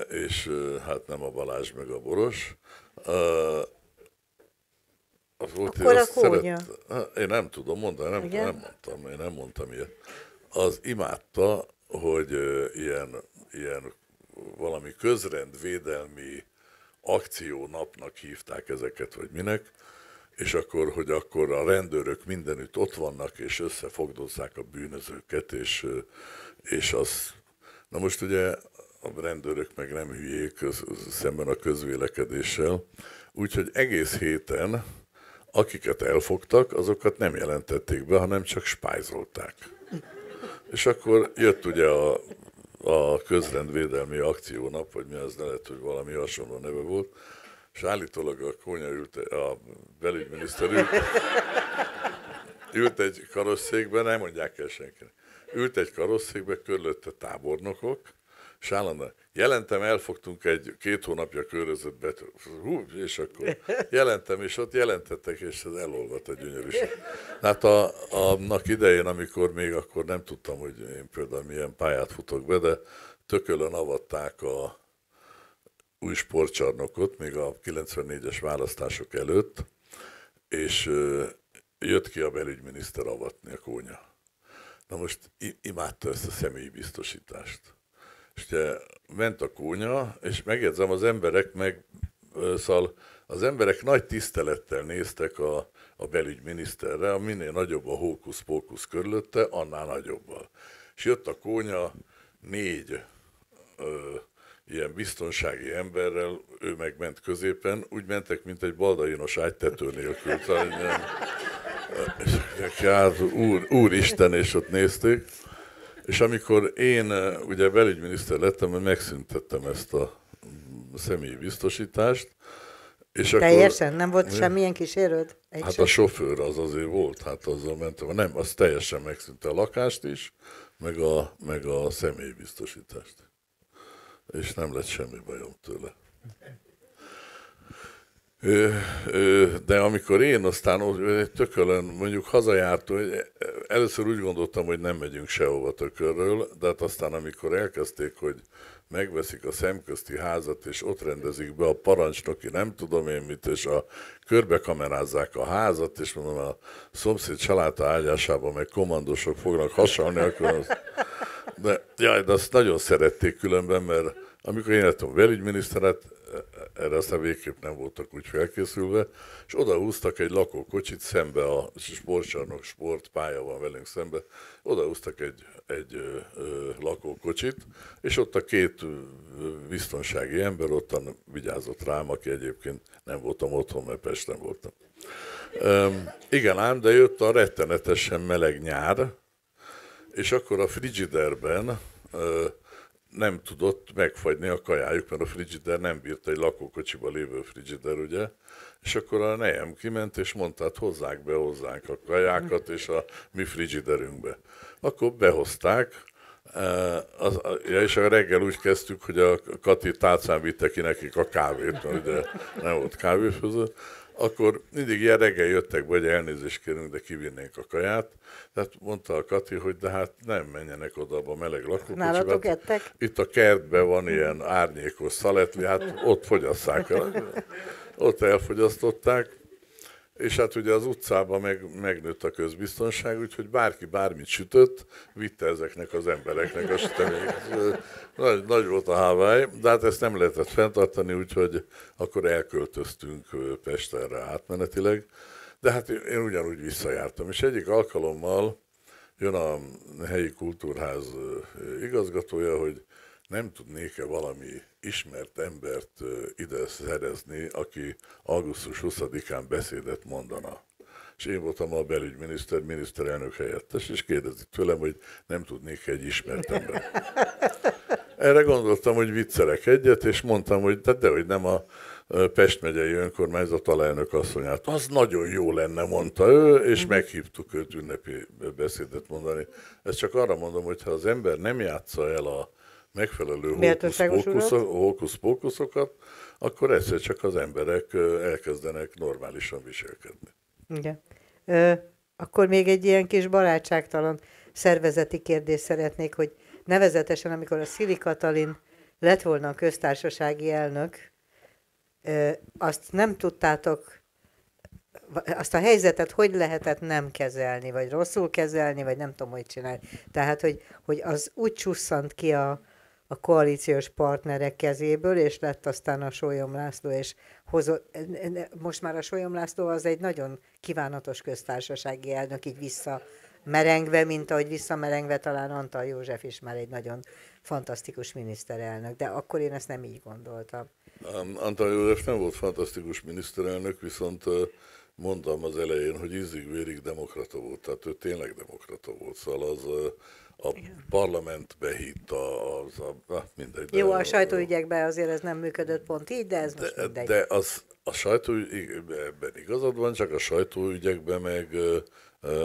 és hát nem a Balázs meg a Boros. Az volt, Akkor a kónya. Szeret... Én nem tudom mondani, nem, nem mondtam, én nem mondtam ilyet. Az imádta, hogy ilyen, ilyen valami közrendvédelmi akciónapnak hívták ezeket, vagy minek, és akkor, hogy akkor a rendőrök mindenütt ott vannak, és összefogdozzák a bűnözőket, és, és az... Na most ugye a rendőrök meg nem hülyék szemben a közvélekedéssel. Úgyhogy egész héten, akiket elfogtak, azokat nem jelentették be, hanem csak spájzolták. És akkor jött ugye a, a közrendvédelmi akciónap, vagy mi az, ne lehet, hogy valami hasonló neve volt, és állítólag a konya ült, a belügyminiszter ült, ült egy karosszékben, nem mondják el senkinek, ült egy karosszékbe, körülötte tábornokok, és állandóan jelentem, elfogtunk egy két hónapja körözött hú, és akkor jelentem, és ott jelentettek, és ez elolvadt a gyönyörűség. Hát a, annak idején, amikor még akkor nem tudtam, hogy én például milyen pályát futok be, de tökölön avatták a új sportcsarnokot, még a 94-es választások előtt, és jött ki a belügyminiszter avatni a kónya. Na most imádta ezt a személyi biztosítást és te ment a kónya, és megjegyzem, az emberek meg, szal, az emberek nagy tisztelettel néztek a, a belügyminiszterre, a minél nagyobb a hókusz-pókusz körülötte, annál nagyobbal. És jött a kónya négy ö, ilyen biztonsági emberrel, ő megment középen, úgy mentek, mint egy baldainos ágytető nélkül. Talán, szóval és és, hát, úr, úristen, és ott nézték. És amikor én eh, ugye belügyminiszter lettem, megszüntettem ezt a személyi biztosítást, és teljesen? Akkor, nem volt mi? semmilyen kísérőd? Egy hát sem. a sofőr az azért volt, hát azzal mentem. Nem, az teljesen megszűnt a lakást is, meg a, meg a személybiztosítást. És nem lett semmi bajom tőle. Ö, ö, de amikor én aztán egy tökölön mondjuk hazajártam, először úgy gondoltam, hogy nem megyünk sehova tökörről, de hát aztán amikor elkezdték, hogy megveszik a szemközti házat, és ott rendezik be a parancsnoki, nem tudom én mit, és a körbe kamerázzák a házat, és mondom, a szomszéd családta ágyásában meg komandosok fognak hasonlni, akkor az... De, jaj, de azt nagyon szerették különben, mert amikor én lettem a hát erre aztán végképp nem voltak úgy felkészülve, és húztak egy lakókocsit szembe, a sportcsarnok sportpálya van velünk szembe, húztak egy, egy ö, ö, lakókocsit, és ott a két biztonsági ember ottan vigyázott rám, aki egyébként nem voltam otthon, mert Pesten voltam. Ö, igen ám, de jött a rettenetesen meleg nyár, és akkor a frigiderben ö, nem tudott megfagyni a kajájuk, mert a frigider nem bírt egy lakókocsiba lévő frigider, ugye? És akkor a nejem kiment, és mondta, hát hozzák be hozzánk a kajákat és a mi frigiderünkbe. Akkor behozták, e, az, ja, és a reggel úgy kezdtük, hogy a Kati tálcán vitte ki nekik a kávét, mert ugye nem volt kávéfőző, akkor mindig ilyen reggel jöttek be, hogy elnézést kérünk, de kivinnénk a kaját. Tehát mondta a Kati, hogy de hát nem menjenek oda abba a meleg lakókocsiba. Hát, itt a kertben van ilyen árnyékos szaletli, hát ott fogyasszák el. Ott elfogyasztották, és hát ugye az utcában meg, megnőtt a közbiztonság, úgyhogy bárki bármit sütött, vitte ezeknek az embereknek a süteményeket. Nagy, nagy volt a hávály, de hát ezt nem lehetett fenntartani, úgyhogy akkor elköltöztünk Pesterre átmenetileg. De hát én ugyanúgy visszajártam, és egyik alkalommal jön a helyi kultúrház igazgatója, hogy nem tudnék-e valami ismert embert ide szerezni, aki augusztus 20-án beszédet mondana. És én voltam a belügyminiszter, miniszterelnök helyettes, és kérdezik tőlem, hogy nem tudnék egy ismert embert. Erre gondoltam, hogy viccelek egyet, és mondtam, hogy de, de hogy nem a Pest megyei önkormányzat alelnök asszonyát. Az nagyon jó lenne, mondta ő, és mhm. meghívtuk őt ünnepi beszédet mondani. Ezt csak arra mondom, hogy ha az ember nem játsza el a megfelelő hókusz-pókuszokat, akkor egyszer csak az emberek elkezdenek normálisan viselkedni. Igen. Ö, akkor még egy ilyen kis barátságtalan szervezeti kérdést szeretnék, hogy nevezetesen, amikor a Szili Katalin lett volna a köztársasági elnök, ö, azt nem tudtátok, azt a helyzetet hogy lehetett nem kezelni, vagy rosszul kezelni, vagy nem tudom, hogy csinálni. Tehát, hogy, hogy az úgy csusszant ki a, a koalíciós partnerek kezéből, és lett aztán a Sólyom László, és hozott, most már a Sólyom László az egy nagyon kívánatos köztársasági elnök, így vissza merengve, mint ahogy visszamerengve talán Antal József is már egy nagyon fantasztikus miniszterelnök, de akkor én ezt nem így gondoltam. Antal József nem volt fantasztikus miniszterelnök, viszont mondtam az elején, hogy ízig-vérig demokrata volt, tehát ő tényleg demokrata volt, szóval az a parlament hitt a, az a, na, mindegy. Jó, a sajtóügyekben azért ez nem működött pont így, de ez de, most mindegy. De az, a sajtóügyekben igazad van, csak a sajtóügyekben meg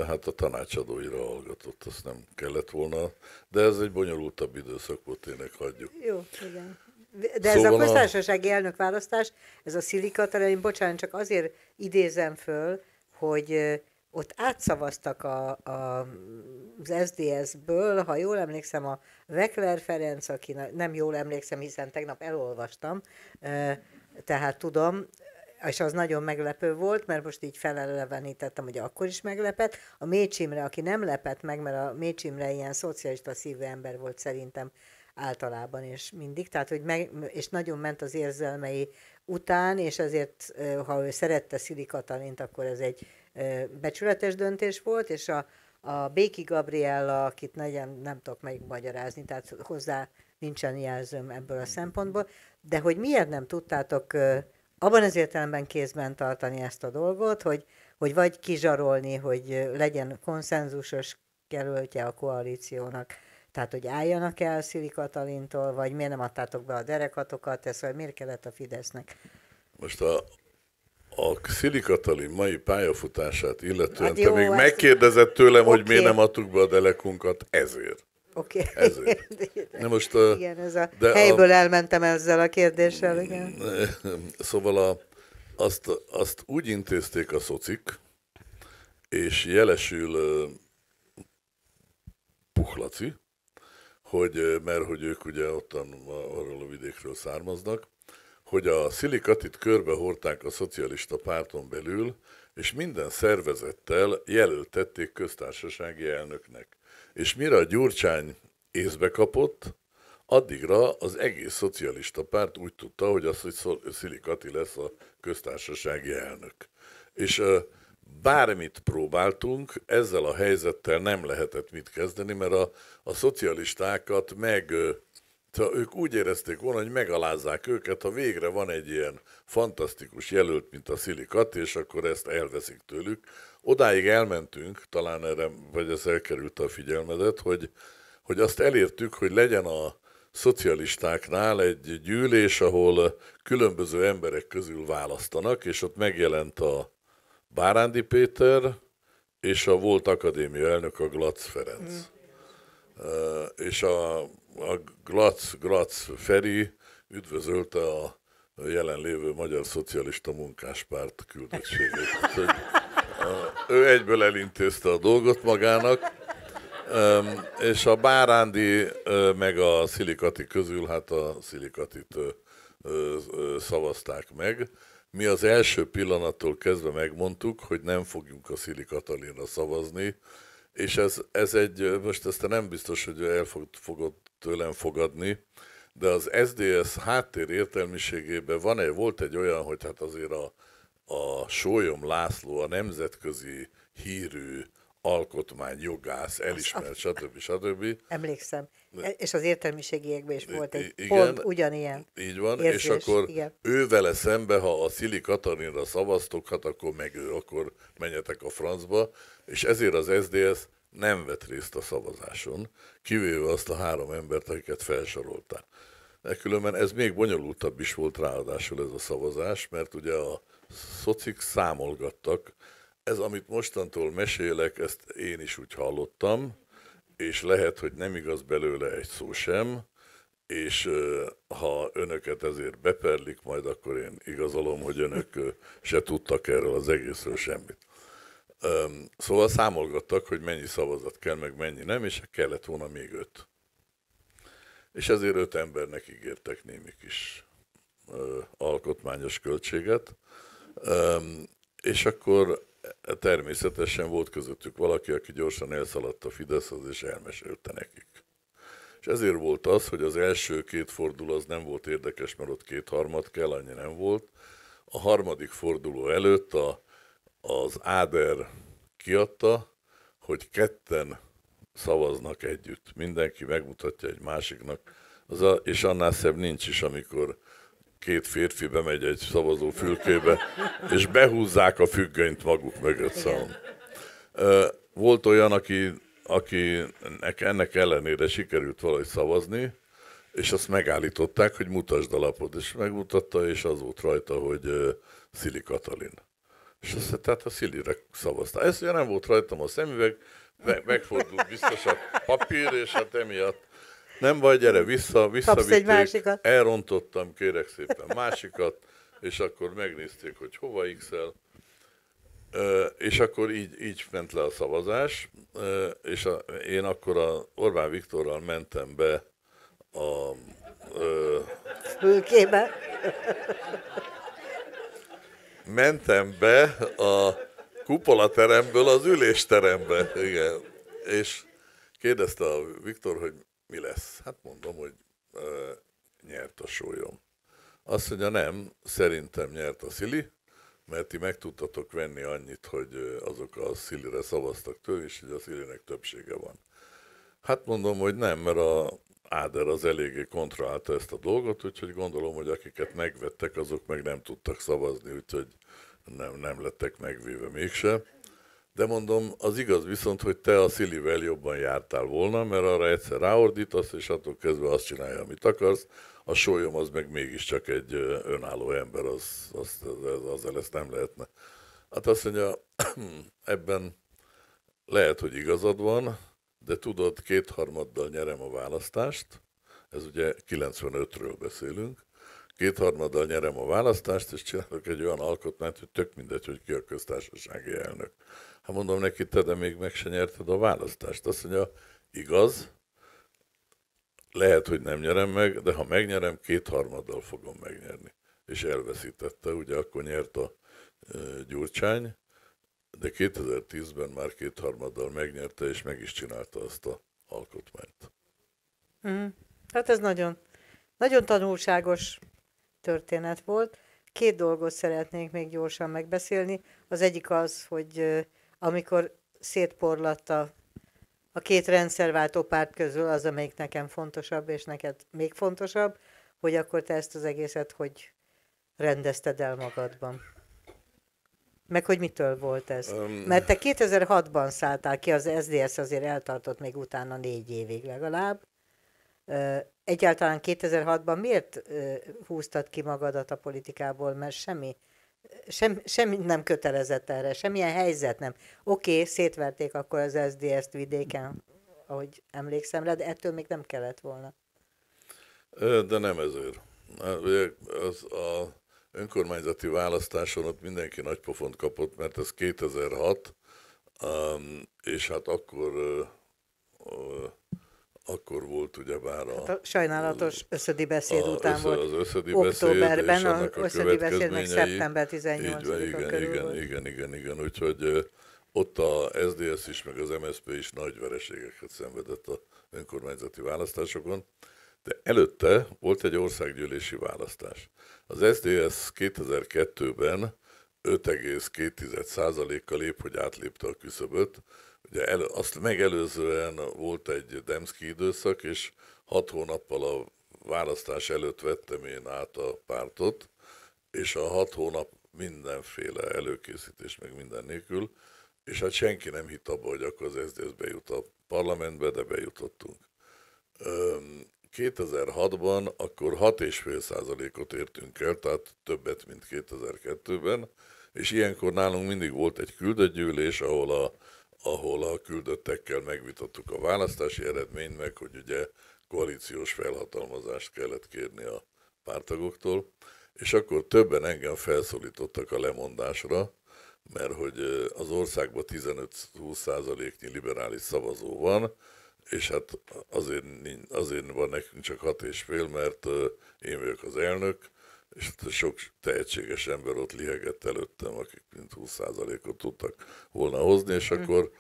hát a tanácsadóira hallgatott, azt nem kellett volna, de ez egy bonyolultabb időszak volt, tényleg hagyjuk. Jó, igen. De ez szóval a köztársasági a... elnök választás, ez a szilika, én bocsánat, csak azért idézem föl, hogy ott átszavaztak a, a, az SZDSZ-ből, ha jól emlékszem, a Vekler Ferenc, aki nem jól emlékszem, hiszen tegnap elolvastam, tehát tudom, és az nagyon meglepő volt, mert most így felelevenítettem, hogy akkor is meglepett. A Mécsimre, aki nem lepett meg, mert a Mécsimre ilyen szocialista szívű ember volt szerintem általában és mindig, tehát hogy meg, és nagyon ment az érzelmei után, és ezért, ha ő szerette Szili Katalint, akkor ez egy becsületes döntés volt, és a, a Béki Gabriella, akit nagyon nem tudok megmagyarázni, tehát hozzá nincsen jelzőm ebből a szempontból, de hogy miért nem tudtátok abban az értelemben kézben tartani ezt a dolgot, hogy, hogy vagy kizsarolni, hogy legyen konszenzusos kerültje a koalíciónak, tehát hogy álljanak el Szili Katalintól, vagy miért nem adtátok be a derekatokat, ez, vagy miért kellett a Fidesznek? Most a a Szili Katalin mai pályafutását illetően hát jó, te még megkérdezett tőlem, okay. hogy miért nem adtuk be a delekunkat ezért. Oké. Okay. *laughs* most a, most, igen, ez a de helyből a... elmentem ezzel a kérdéssel. Igen. *laughs* Szóval a, azt, azt úgy intézték a szocik, és jelesül Puhlaci, hogy, mert hogy ők ugye ottan arról a vidékről származnak, hogy a Szilikatit körbehorták a szocialista párton belül, és minden szervezettel jelöltették köztársasági elnöknek. És mire a Gyurcsány észbe kapott, addigra az egész szocialista párt úgy tudta, hogy az, hogy Szilikati lesz a köztársasági elnök. És bármit próbáltunk, ezzel a helyzettel nem lehetett mit kezdeni, mert a, a szocialistákat meg de ők úgy érezték volna, hogy megalázzák őket, ha végre van egy ilyen fantasztikus jelölt, mint a Szilikat, és akkor ezt elveszik tőlük. Odáig elmentünk, talán erre, vagy ez elkerült a figyelmedet, hogy, hogy azt elértük, hogy legyen a szocialistáknál egy gyűlés, ahol különböző emberek közül választanak, és ott megjelent a Bárándi Péter, és a volt akadémia elnök a Glac Ferenc. Mm és a, a Glac, Glac Feri üdvözölte a jelenlévő Magyar Szocialista Munkáspárt küldöttségét. Úgyhogy ő egyből elintézte a dolgot magának, és a Bárándi meg a Szilikati közül, hát a Szilikatit szavazták meg. Mi az első pillanattól kezdve megmondtuk, hogy nem fogjunk a Szili Katalinra szavazni, és ez, ez egy, most ezt nem biztos, hogy el fog, fogod tőlem fogadni, de az SDS háttér értelmiségében van -e, volt egy olyan, hogy hát azért a, a Sólyom László, a nemzetközi hírű jogász, elismert, stb. stb. Emlékszem. És az értelmiségiekben is volt egy igen, pont ugyanilyen Így van, érzés. és akkor igen. ő vele szembe, ha a Szili Katarinra szavaztok, hát akkor meg ő, akkor menjetek a francba, és ezért az SDS nem vett részt a szavazáson, kivéve azt a három embert, akiket felsoroltál. De különben ez még bonyolultabb is volt ráadásul ez a szavazás, mert ugye a szocik számolgattak, ez, amit mostantól mesélek, ezt én is úgy hallottam, és lehet, hogy nem igaz belőle egy szó sem, és ha önöket ezért beperlik, majd akkor én igazolom, hogy önök se tudtak erről az egészről semmit. Szóval számolgattak, hogy mennyi szavazat kell, meg mennyi nem, és kellett volna még öt. És ezért öt embernek ígértek némi kis alkotmányos költséget, és akkor természetesen volt közöttük valaki, aki gyorsan elszaladt a Fideszhez, és elmesélte nekik. És ezért volt az, hogy az első két forduló az nem volt érdekes, mert ott két harmad kell, annyi nem volt. A harmadik forduló előtt a, az Áder kiadta, hogy ketten szavaznak együtt. Mindenki megmutatja egy másiknak, az a, és annál szebb nincs is, amikor két férfi bemegy egy szavazó fülkébe, és behúzzák a függönyt maguk mögött. Szóval. Volt olyan, aki, akinek ennek ellenére sikerült valahogy szavazni, és azt megállították, hogy mutasd a lapot, és megmutatta, és az volt rajta, hogy Szili Katalin. És azt tehát a Szilire szavazta. Ez ugye nem volt rajtam a szemüveg, meg, megfordult biztos a papír, és hát emiatt nem vagy, gyere, vissza, vissza Kapsz egy másikat. Elrontottam, kérek szépen másikat, és akkor megnézték, hogy hova x és akkor így, így ment le a szavazás, és a, én akkor a Orbán Viktorral mentem be a... Fülkébe? mentem be a kupolateremből az ülésterembe, igen. És kérdezte a Viktor, hogy mi lesz? Hát mondom, hogy ö, nyert a sólyom. Azt mondja, nem, szerintem nyert a Szili, mert ti meg tudtatok venni annyit, hogy azok a Szilire szavaztak tőle, és hogy a Szilinek többsége van. Hát mondom, hogy nem, mert a Áder az eléggé kontrollálta ezt a dolgot, úgyhogy gondolom, hogy akiket megvettek, azok meg nem tudtak szavazni, úgyhogy nem, nem lettek megvéve mégse. De mondom, az igaz viszont, hogy te a Szilivel jobban jártál volna, mert arra egyszer ráordítasz, és attól kezdve azt csinálja, amit akarsz. A sólyom az meg mégiscsak egy önálló ember, az, az, az, azzal ezt nem lehetne. Hát azt mondja, *clears throat* ebben lehet, hogy igazad van, de tudod, kétharmaddal nyerem a választást, ez ugye 95-ről beszélünk, kétharmaddal nyerem a választást, és csinálok egy olyan alkotmányt, hogy tök mindegy, hogy ki a köztársasági elnök. Hát mondom neki, te de még meg se nyerted a választást. Azt mondja, igaz, lehet, hogy nem nyerem meg, de ha megnyerem, kétharmaddal fogom megnyerni. És elveszítette, ugye akkor nyert a Gyurcsány, de 2010-ben már kétharmaddal megnyerte, és meg is csinálta azt a alkotmányt. Mm. Hát ez nagyon, nagyon tanulságos történet volt. Két dolgot szeretnénk még gyorsan megbeszélni. Az egyik az, hogy amikor szétporlatta a két rendszerváltó párt közül az, amelyik nekem fontosabb, és neked még fontosabb, hogy akkor te ezt az egészet hogy rendezted el magadban? Meg hogy mitől volt ez? Um, Mert te 2006-ban szálltál ki, az SZDSZ azért eltartott még utána négy évig legalább. Egyáltalán 2006-ban miért húztad ki magadat a politikából? Mert semmi sem, semmi nem kötelezett erre, semmilyen helyzet nem. Oké, okay, szétverték akkor az SZDSZ-t vidéken, ahogy emlékszem rá, de ettől még nem kellett volna. De nem ezért. Az a önkormányzati választáson ott mindenki nagy pofont kapott, mert ez 2006, um, és hát akkor akkor volt ugye bár a... Hát a sajnálatos összödi beszéd a, után össze, volt. Az összödi októberben, beszéd, és a, a összödi beszédnek szeptember 18 van, igen, körül igen, volt. igen, igen, igen, úgyhogy ott a SDS is, meg az MSZP is nagy vereségeket szenvedett a önkormányzati választásokon, de előtte volt egy országgyűlési választás. Az SDS 2002-ben 5,2%-kal lép, hogy átlépte a küszöböt. Ugye el, azt megelőzően volt egy Demszki időszak, és hat hónappal a választás előtt vettem én át a pártot, és a hat hónap mindenféle előkészítés, meg minden nélkül, és hát senki nem hitt abba, hogy akkor az SZDSZ bejut a parlamentbe, de bejutottunk. 2006-ban akkor 6,5%-ot értünk el, tehát többet, mint 2002-ben, és ilyenkor nálunk mindig volt egy küldött gyűlés, ahol a, ahol a küldöttekkel megvitattuk a választási eredményt, meg hogy ugye koalíciós felhatalmazást kellett kérni a pártagoktól, és akkor többen engem felszólítottak a lemondásra, mert hogy az országban 15-20 százaléknyi liberális szavazó van, és hát azért, azért van nekünk csak hat és fél, mert én vagyok az elnök, és hát sok tehetséges ember ott lihegett előttem, akik mint 20%-ot tudtak volna hozni, és mhm. akkor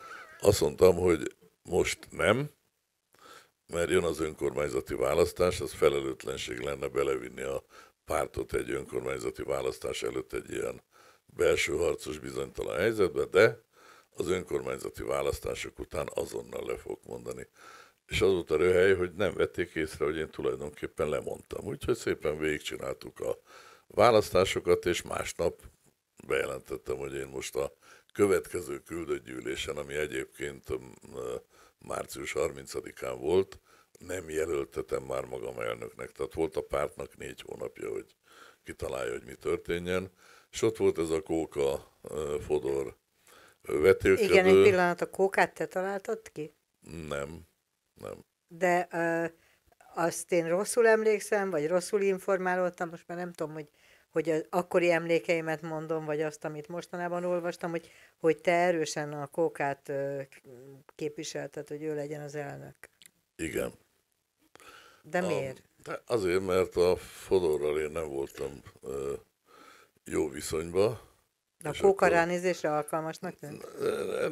azt mondtam, hogy most nem, mert jön az önkormányzati választás, az felelőtlenség lenne belevinni a pártot egy önkormányzati választás előtt egy ilyen belső harcos bizonytalan helyzetbe, de az önkormányzati választások után azonnal le fogok mondani. És az volt a röhely, hogy nem vették észre, hogy én tulajdonképpen lemondtam. Úgyhogy szépen végigcsináltuk a választásokat, és másnap bejelentettem, hogy én most a következő küldött gyűlésen, ami egyébként mm, március 30-án volt, nem jelöltetem már magam elnöknek. Tehát volt a pártnak négy hónapja, hogy kitalálja, hogy mi történjen. És ott volt ez a Kóka mm, Fodor vetőködő. Igen, egy pillanat, a kókát te találtad ki? Nem, nem. De ö, azt én rosszul emlékszem, vagy rosszul informálódtam, most már nem tudom, hogy, hogy az akkori emlékeimet mondom, vagy azt, amit mostanában olvastam, hogy, hogy te erősen a kókát ö, képviselted, hogy ő legyen az elnök. Igen. De a, miért? De azért, mert a Fodorral én nem voltam ö, jó viszonyban, de a kóka ránézésre alkalmasnak tűnt?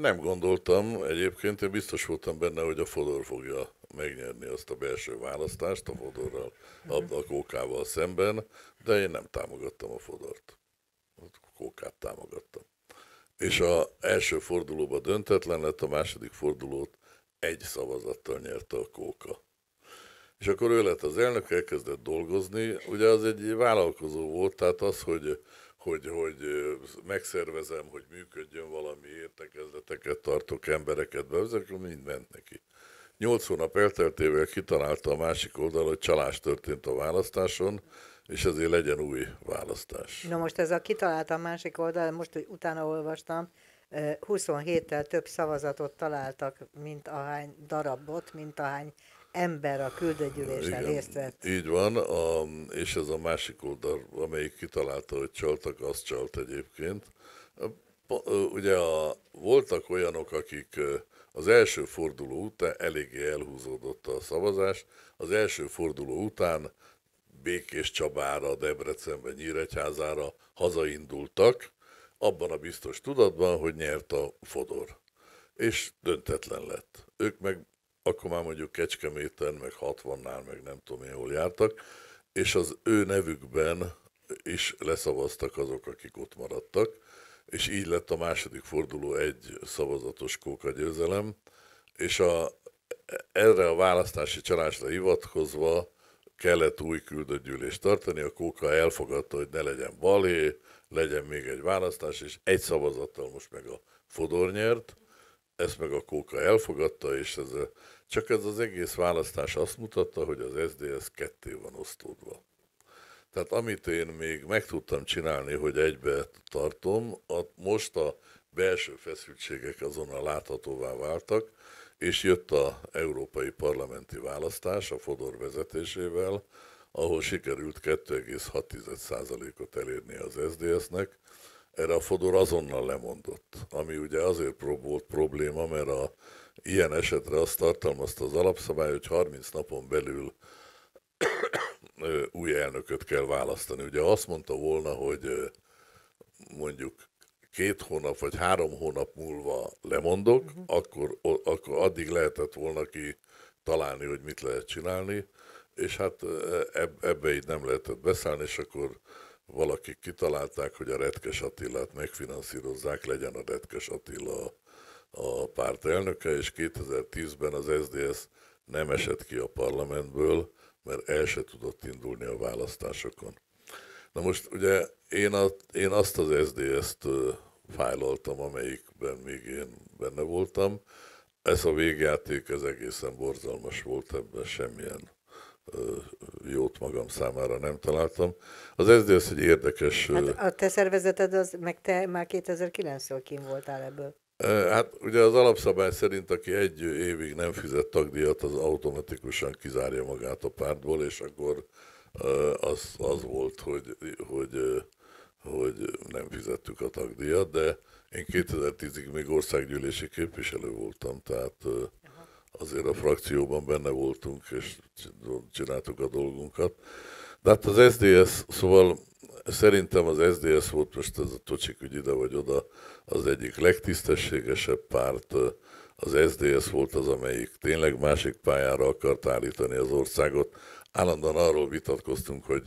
Nem gondoltam egyébként, én biztos voltam benne, hogy a Fodor fogja megnyerni azt a belső választást a Fodorral, uh-huh. a kókával szemben, de én nem támogattam a Fodort. Hát a kókát támogattam. És a első fordulóban döntetlen lett, a második fordulót egy szavazattal nyerte a kóka. És akkor ő lett az elnök, elkezdett dolgozni. Ugye az egy vállalkozó volt, tehát az, hogy hogy, hogy megszervezem, hogy működjön valami értekezleteket tartok embereket be, ezek mind ment neki. Nyolc hónap elteltével kitalálta a másik oldal, hogy csalás történt a választáson, és ezért legyen új választás. Na most ez a kitalálta a másik oldal, most, hogy utána olvastam, 27-tel több szavazatot találtak, mint ahány darabot, mint ahány ember a küldőgyűlésen részt vett. Így van, a, és ez a másik oldal, amelyik kitalálta, hogy csaltak, az csalt egyébként. Ugye a, voltak olyanok, akik az első forduló után eléggé elhúzódott a szavazás, az első forduló után Békés Csabára, Debrecenbe, Nyíregyházára hazaindultak, abban a biztos tudatban, hogy nyert a Fodor. És döntetlen lett. Ők meg akkor már mondjuk Kecskeméten, meg 60-nál, meg nem tudom én hol jártak, és az ő nevükben is leszavaztak azok, akik ott maradtak, és így lett a második forduló egy szavazatos kóka győzelem, és a, erre a választási csalásra hivatkozva kellett új küldött gyűlést tartani, a kóka elfogadta, hogy ne legyen balé, legyen még egy választás, és egy szavazattal most meg a Fodor nyert, ezt meg a Kóka elfogadta, és ez a, csak ez az egész választás azt mutatta, hogy az SZDSZ ketté van osztódva. Tehát amit én még meg tudtam csinálni, hogy egybe tartom, a, most a belső feszültségek azonnal láthatóvá váltak, és jött a európai parlamenti választás a Fodor vezetésével, ahol sikerült 2,6%-ot elérni az SZDSZ-nek, erre a Fodor azonnal lemondott, ami ugye azért volt probléma, mert a, ilyen esetre azt tartalmazta az alapszabály, hogy 30 napon belül *coughs* új elnököt kell választani. Ugye azt mondta volna, hogy mondjuk két hónap vagy három hónap múlva lemondok, uh-huh. akkor, akkor addig lehetett volna ki találni, hogy mit lehet csinálni, és hát ebbe így nem lehetett beszállni, és akkor valaki kitalálták, hogy a Retkes Attilát megfinanszírozzák, legyen a Retkes Attila a párt elnöke, és 2010-ben az SDS nem esett ki a parlamentből, mert el se tudott indulni a választásokon. Na most ugye én, a, én azt az SDS-t fájlaltam, amelyikben még én benne voltam. Ez a végjáték, ez egészen borzalmas volt, ebben semmilyen jót magam számára nem találtam. Az SZDSZ egy érdekes... Hát a te szervezeted, az, meg te már 2009-től kim voltál ebből. Hát ugye az alapszabály szerint, aki egy évig nem fizet tagdíjat, az automatikusan kizárja magát a pártból, és akkor az, az volt, hogy, hogy, hogy nem fizettük a tagdíjat, de én 2010-ig még országgyűlési képviselő voltam, tehát azért a frakcióban benne voltunk, és csináltuk a dolgunkat. De hát az SDS, szóval szerintem az SDS volt most ez a tocsik ügy ide vagy oda, az egyik legtisztességesebb párt, az SDS volt az, amelyik tényleg másik pályára akart állítani az országot. Állandóan arról vitatkoztunk, hogy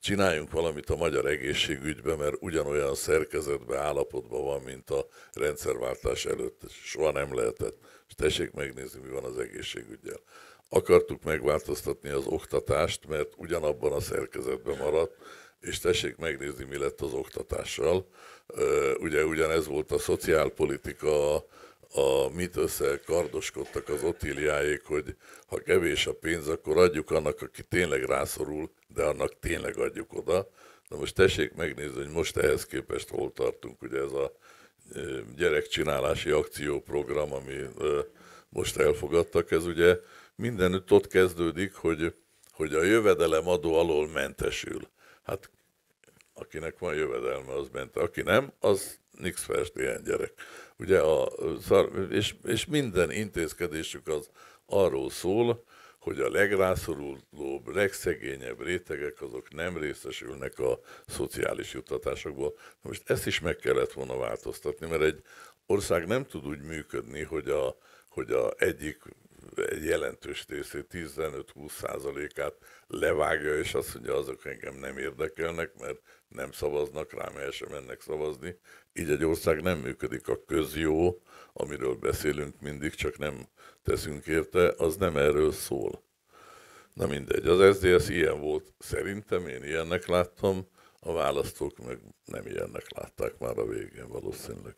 csináljunk valamit a magyar egészségügybe, mert ugyanolyan szerkezetben, állapotban van, mint a rendszerváltás előtt. Soha nem lehetett. És tessék megnézni, mi van az egészségügyel. Akartuk megváltoztatni az oktatást, mert ugyanabban a szerkezetben maradt, és tessék megnézni, mi lett az oktatással. Ugye ugyanez volt a szociálpolitika, a össze kardoskodtak az otíliáék, hogy ha kevés a pénz, akkor adjuk annak, aki tényleg rászorul, de annak tényleg adjuk oda. Na most tessék megnézni, hogy most ehhez képest hol tartunk, ugye ez a gyerekcsinálási akcióprogram, ami most elfogadtak, ez ugye mindenütt ott kezdődik, hogy, hogy a jövedelem adó alól mentesül. Hát akinek van jövedelme, az ment, aki nem, az nix fest ilyen gyerek ugye a szar, és, és minden intézkedésük az arról szól, hogy a legrászorulóbb, legszegényebb rétegek azok nem részesülnek a szociális juttatásokból. Most ezt is meg kellett volna változtatni, mert egy ország nem tud úgy működni, hogy a, hogy a egyik egy jelentős részét, 15-20 százalékát levágja, és azt mondja, azok engem nem érdekelnek, mert nem szavaznak rám, el sem mennek szavazni, így egy ország nem működik. A közjó, amiről beszélünk mindig, csak nem teszünk érte, az nem erről szól. Na mindegy, az SZDSZ ilyen volt szerintem, én ilyennek láttam, a választók meg nem ilyennek látták már a végén valószínűleg.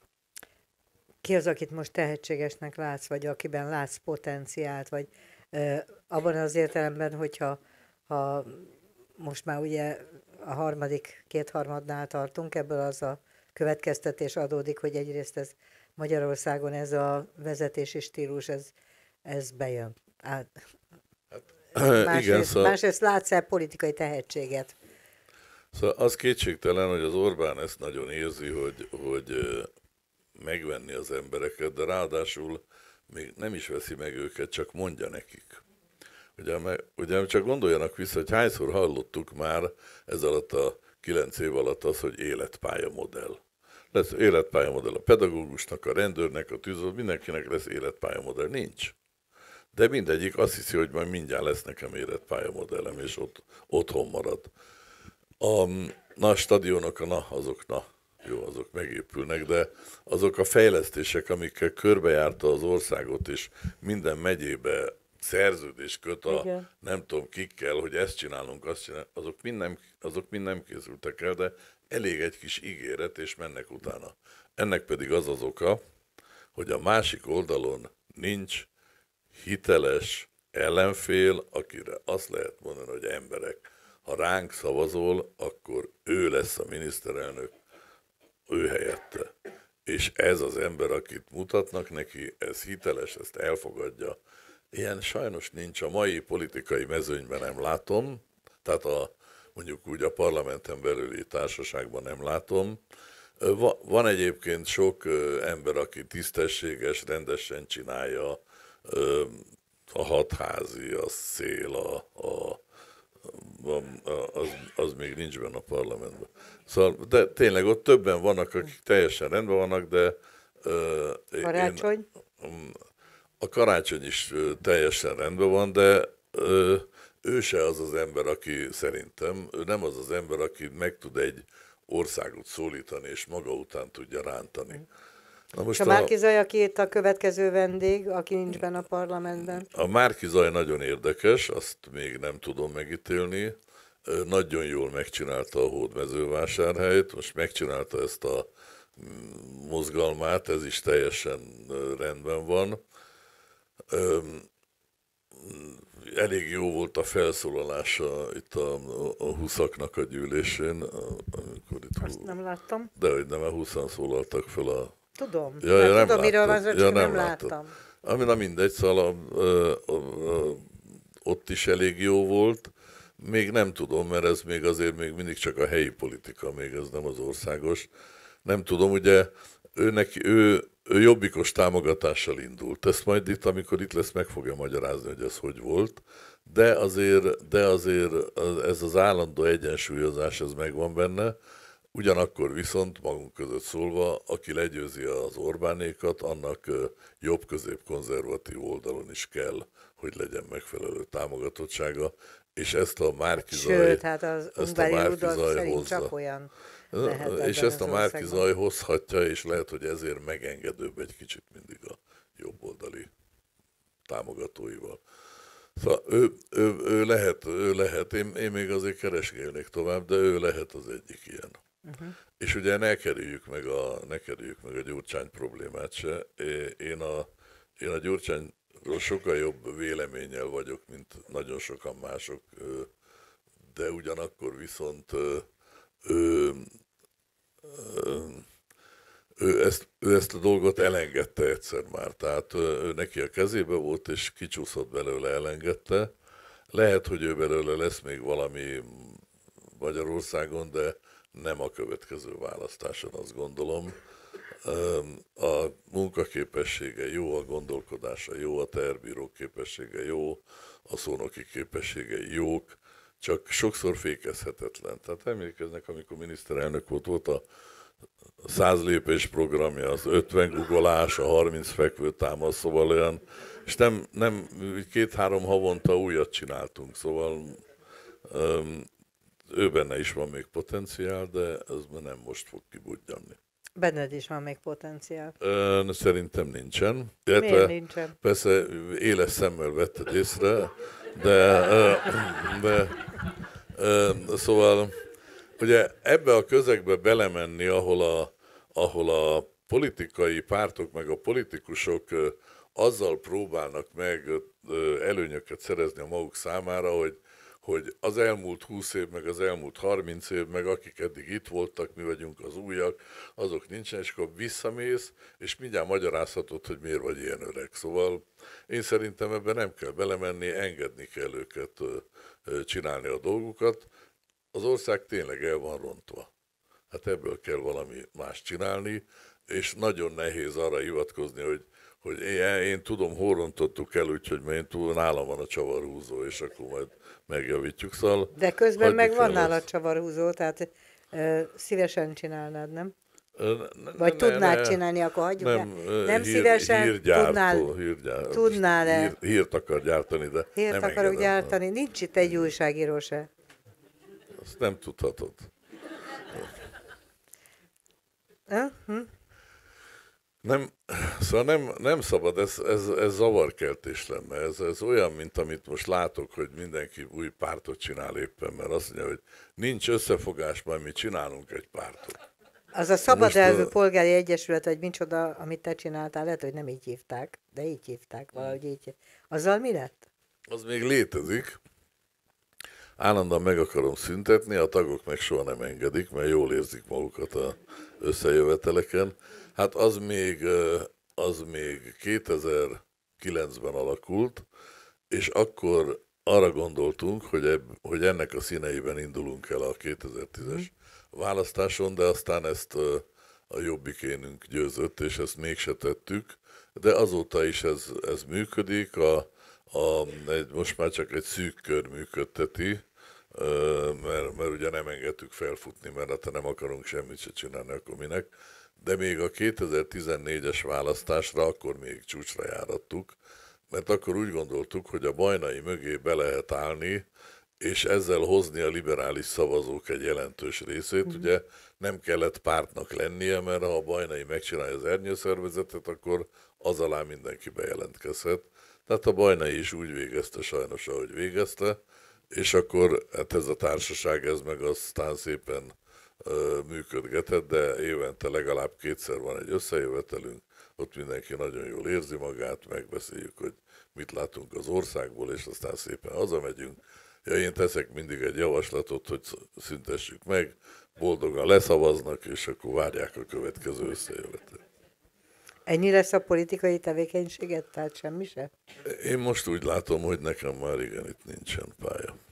Ki az, akit most tehetségesnek látsz, vagy akiben látsz potenciált, vagy ö, abban az értelemben, hogyha ha most már ugye a harmadik, kétharmadnál tartunk, ebből az a következtetés adódik, hogy egyrészt ez Magyarországon ez a vezetési stílus, ez, ez bejön. Át, másrészt, Igen, szóval... másrészt látsz el politikai tehetséget. Szóval az kétségtelen, hogy az Orbán ezt nagyon érzi, hogy, hogy megvenni az embereket, de ráadásul még nem is veszi meg őket, csak mondja nekik. Ugye, ugye csak gondoljanak vissza, hogy hányszor hallottuk már ez alatt a kilenc év alatt az, hogy életpályamodell. Lesz életpályamodell a pedagógusnak, a rendőrnek, a tűzoltó, mindenkinek lesz életpályamodell. Nincs. De mindegyik azt hiszi, hogy majd mindjárt lesz nekem életpályamodellem, és ott otthon marad. A, na, a stadionok, a, na, azok, na, jó, azok megépülnek, de azok a fejlesztések, amikkel körbejárta az országot, és minden megyébe szerződés köt a Igen. nem tudom kikkel, hogy ezt csinálunk, azt csinálunk, azok mind, nem, azok mind nem készültek el, de elég egy kis ígéret, és mennek utána. Ennek pedig az az oka, hogy a másik oldalon nincs hiteles ellenfél, akire azt lehet mondani, hogy emberek, ha ránk szavazol, akkor ő lesz a miniszterelnök, ő helyette. És ez az ember, akit mutatnak neki, ez hiteles, ezt elfogadja, Ilyen sajnos nincs a mai politikai mezőnyben, nem látom. Tehát a, mondjuk úgy a parlamenten belüli társaságban nem látom. Van egyébként sok ember, aki tisztességes, rendesen csinálja a hatházi, a szél, a, a, a, az, az még nincs benne a parlamentben. Szóval, de tényleg ott többen vannak, akik teljesen rendben vannak, de... Karácsony? Én, mm, a karácsony is teljesen rendben van, de ö, ő se az az ember, aki szerintem, ő nem az az ember, aki meg tud egy országot szólítani, és maga után tudja rántani. Na most a Márkizaj, aki itt a következő vendég, aki nincs benne a parlamentben. A Márkizaj nagyon érdekes, azt még nem tudom megítélni. Nagyon jól megcsinálta a hódmezővásárhelyt, most megcsinálta ezt a mm, mozgalmát, ez is teljesen rendben van elég jó volt a felszólalása itt a, a huszaknak a gyűlésén. Amikor itt Azt hú... nem láttam. De hogy nem, a huszan szólaltak fel a... Tudom, ja, nem, ja, nem tudom, miről van, ja, nem, láttam. láttam. Ami na mindegy, szóval a, a, a, a, ott is elég jó volt. Még nem tudom, mert ez még azért még mindig csak a helyi politika, még ez nem az országos. Nem tudom, ugye őnek, ő ő jobbikos támogatással indult. Ezt majd itt, amikor itt lesz, meg fogja magyarázni, hogy ez hogy volt. De azért, de azért ez az állandó egyensúlyozás, ez megvan benne. Ugyanakkor viszont magunk között szólva, aki legyőzi az Orbánékat, annak jobb közép konzervatív oldalon is kell, hogy legyen megfelelő támogatottsága, és ezt a Márkizai... Sőt, hát az ezt a Márkizaj hozza. Csak olyan lehet és ezt a Márki Zaj hozhatja, és lehet, hogy ezért megengedőbb egy kicsit mindig a jobboldali támogatóival. Szóval ő, ő, ő lehet, ő lehet, én, én még azért keresgélnék tovább, de ő lehet az egyik ilyen. Uh-huh. És ugye ne kerüljük meg a, ne kerüljük meg a gyurcsány problémát se. Én a, én a gyurcsányról sokkal jobb véleménnyel vagyok, mint nagyon sokan mások, de ugyanakkor viszont ő, ő ezt, ő ezt a dolgot elengedte egyszer már, tehát ő neki a kezébe volt, és kicsúszott belőle, elengedte. Lehet, hogy ő belőle lesz még valami Magyarországon, de nem a következő választáson, azt gondolom. A munkaképessége jó, a gondolkodása jó, a terbíró képessége jó, a szónoki képessége jók, csak sokszor fékezhetetlen. Tehát emlékeznek, amikor miniszterelnök volt, volt a száz lépés programja, az 50 gugolás, a 30 fekvő támasz, szóval olyan, és nem, nem két-három havonta újat csináltunk, szóval öm, ő benne is van még potenciál, de ez már nem most fog kibudjanni. Benned is van még potenciál. Ön, szerintem nincsen. Miért nincsen? Persze éles szemmel vetted észre, de, de, de szóval ugye ebbe a közegbe belemenni, ahol a, ahol a politikai pártok meg a politikusok azzal próbálnak meg előnyöket szerezni a maguk számára, hogy hogy az elmúlt 20 év, meg az elmúlt 30 év, meg akik eddig itt voltak, mi vagyunk az újak, azok nincsen, és akkor visszamész, és mindjárt magyarázhatod, hogy miért vagy ilyen öreg. Szóval én szerintem ebben nem kell belemenni, engedni kell őket csinálni a dolgukat. Az ország tényleg el van rontva. Hát ebből kell valami más csinálni, és nagyon nehéz arra hivatkozni, hogy hogy én, én tudom, hol rontottuk el, úgyhogy én túl nálam van a csavarhúzó, és akkor majd megjavítjuk. Szóval De közben meg van nálad csavarhúzó, tehát ö, szívesen csinálnád, nem? Ne, Vagy ne, tudnád ne, csinálni, akkor hagyjuk Nem, el. nem hír, szívesen hírgyártó, tudnál, hírgyártó, tudnál -e? hír, Hírt akar gyártani, de Hírt nem akarok engedem, gyártani. Nem. Nincs itt egy újságíró se. Azt nem tudhatod. Uh-huh. Nem, szóval nem, nem szabad, ez, ez, ez zavarkeltés lenne. Ez, ez olyan, mint amit most látok, hogy mindenki új pártot csinál éppen, mert azt mondja, hogy nincs összefogás, majd mi csinálunk egy pártot. Az a Szabad Elvű a... Polgári Egyesület, vagy micsoda, amit te csináltál, lehet, hogy nem így hívták, de így hívták, valahogy így. Azzal mi lett? Az még létezik. Állandóan meg akarom szüntetni, a tagok meg soha nem engedik, mert jól érzik magukat a összejöveteleken Hát az még, az még 2009-ben alakult, és akkor arra gondoltunk, hogy, eb, hogy ennek a színeiben indulunk el a 2010-es mm. választáson, de aztán ezt a jobbikénünk győzött, és ezt mégse tettük, de azóta is ez, ez működik, a, a, egy, most már csak egy szűk kör működteti, mert, mert ugye nem engedtük felfutni, mert hát ha nem akarunk semmit se csinálni, akkor minek de még a 2014-es választásra akkor még csúcsra járattuk, mert akkor úgy gondoltuk, hogy a bajnai mögé be lehet állni, és ezzel hozni a liberális szavazók egy jelentős részét. mm Ugye nem kellett pártnak lennie, mert ha a bajnai megcsinálja az ernyőszervezetet, akkor az alá mindenki bejelentkezhet. Tehát a bajnai is úgy végezte sajnos, ahogy végezte, és akkor hát ez a társaság, ez meg aztán szépen működgetett, de évente legalább kétszer van egy összejövetelünk, ott mindenki nagyon jól érzi magát, megbeszéljük, hogy mit látunk az országból, és aztán szépen hazamegyünk. Ja, én teszek mindig egy javaslatot, hogy szüntessük meg, boldogan leszavaznak, és akkor várják a következő összejövetelt. Ennyi lesz a politikai tevékenységet, tehát semmi se? Én most úgy látom, hogy nekem már igen, itt nincsen pálya.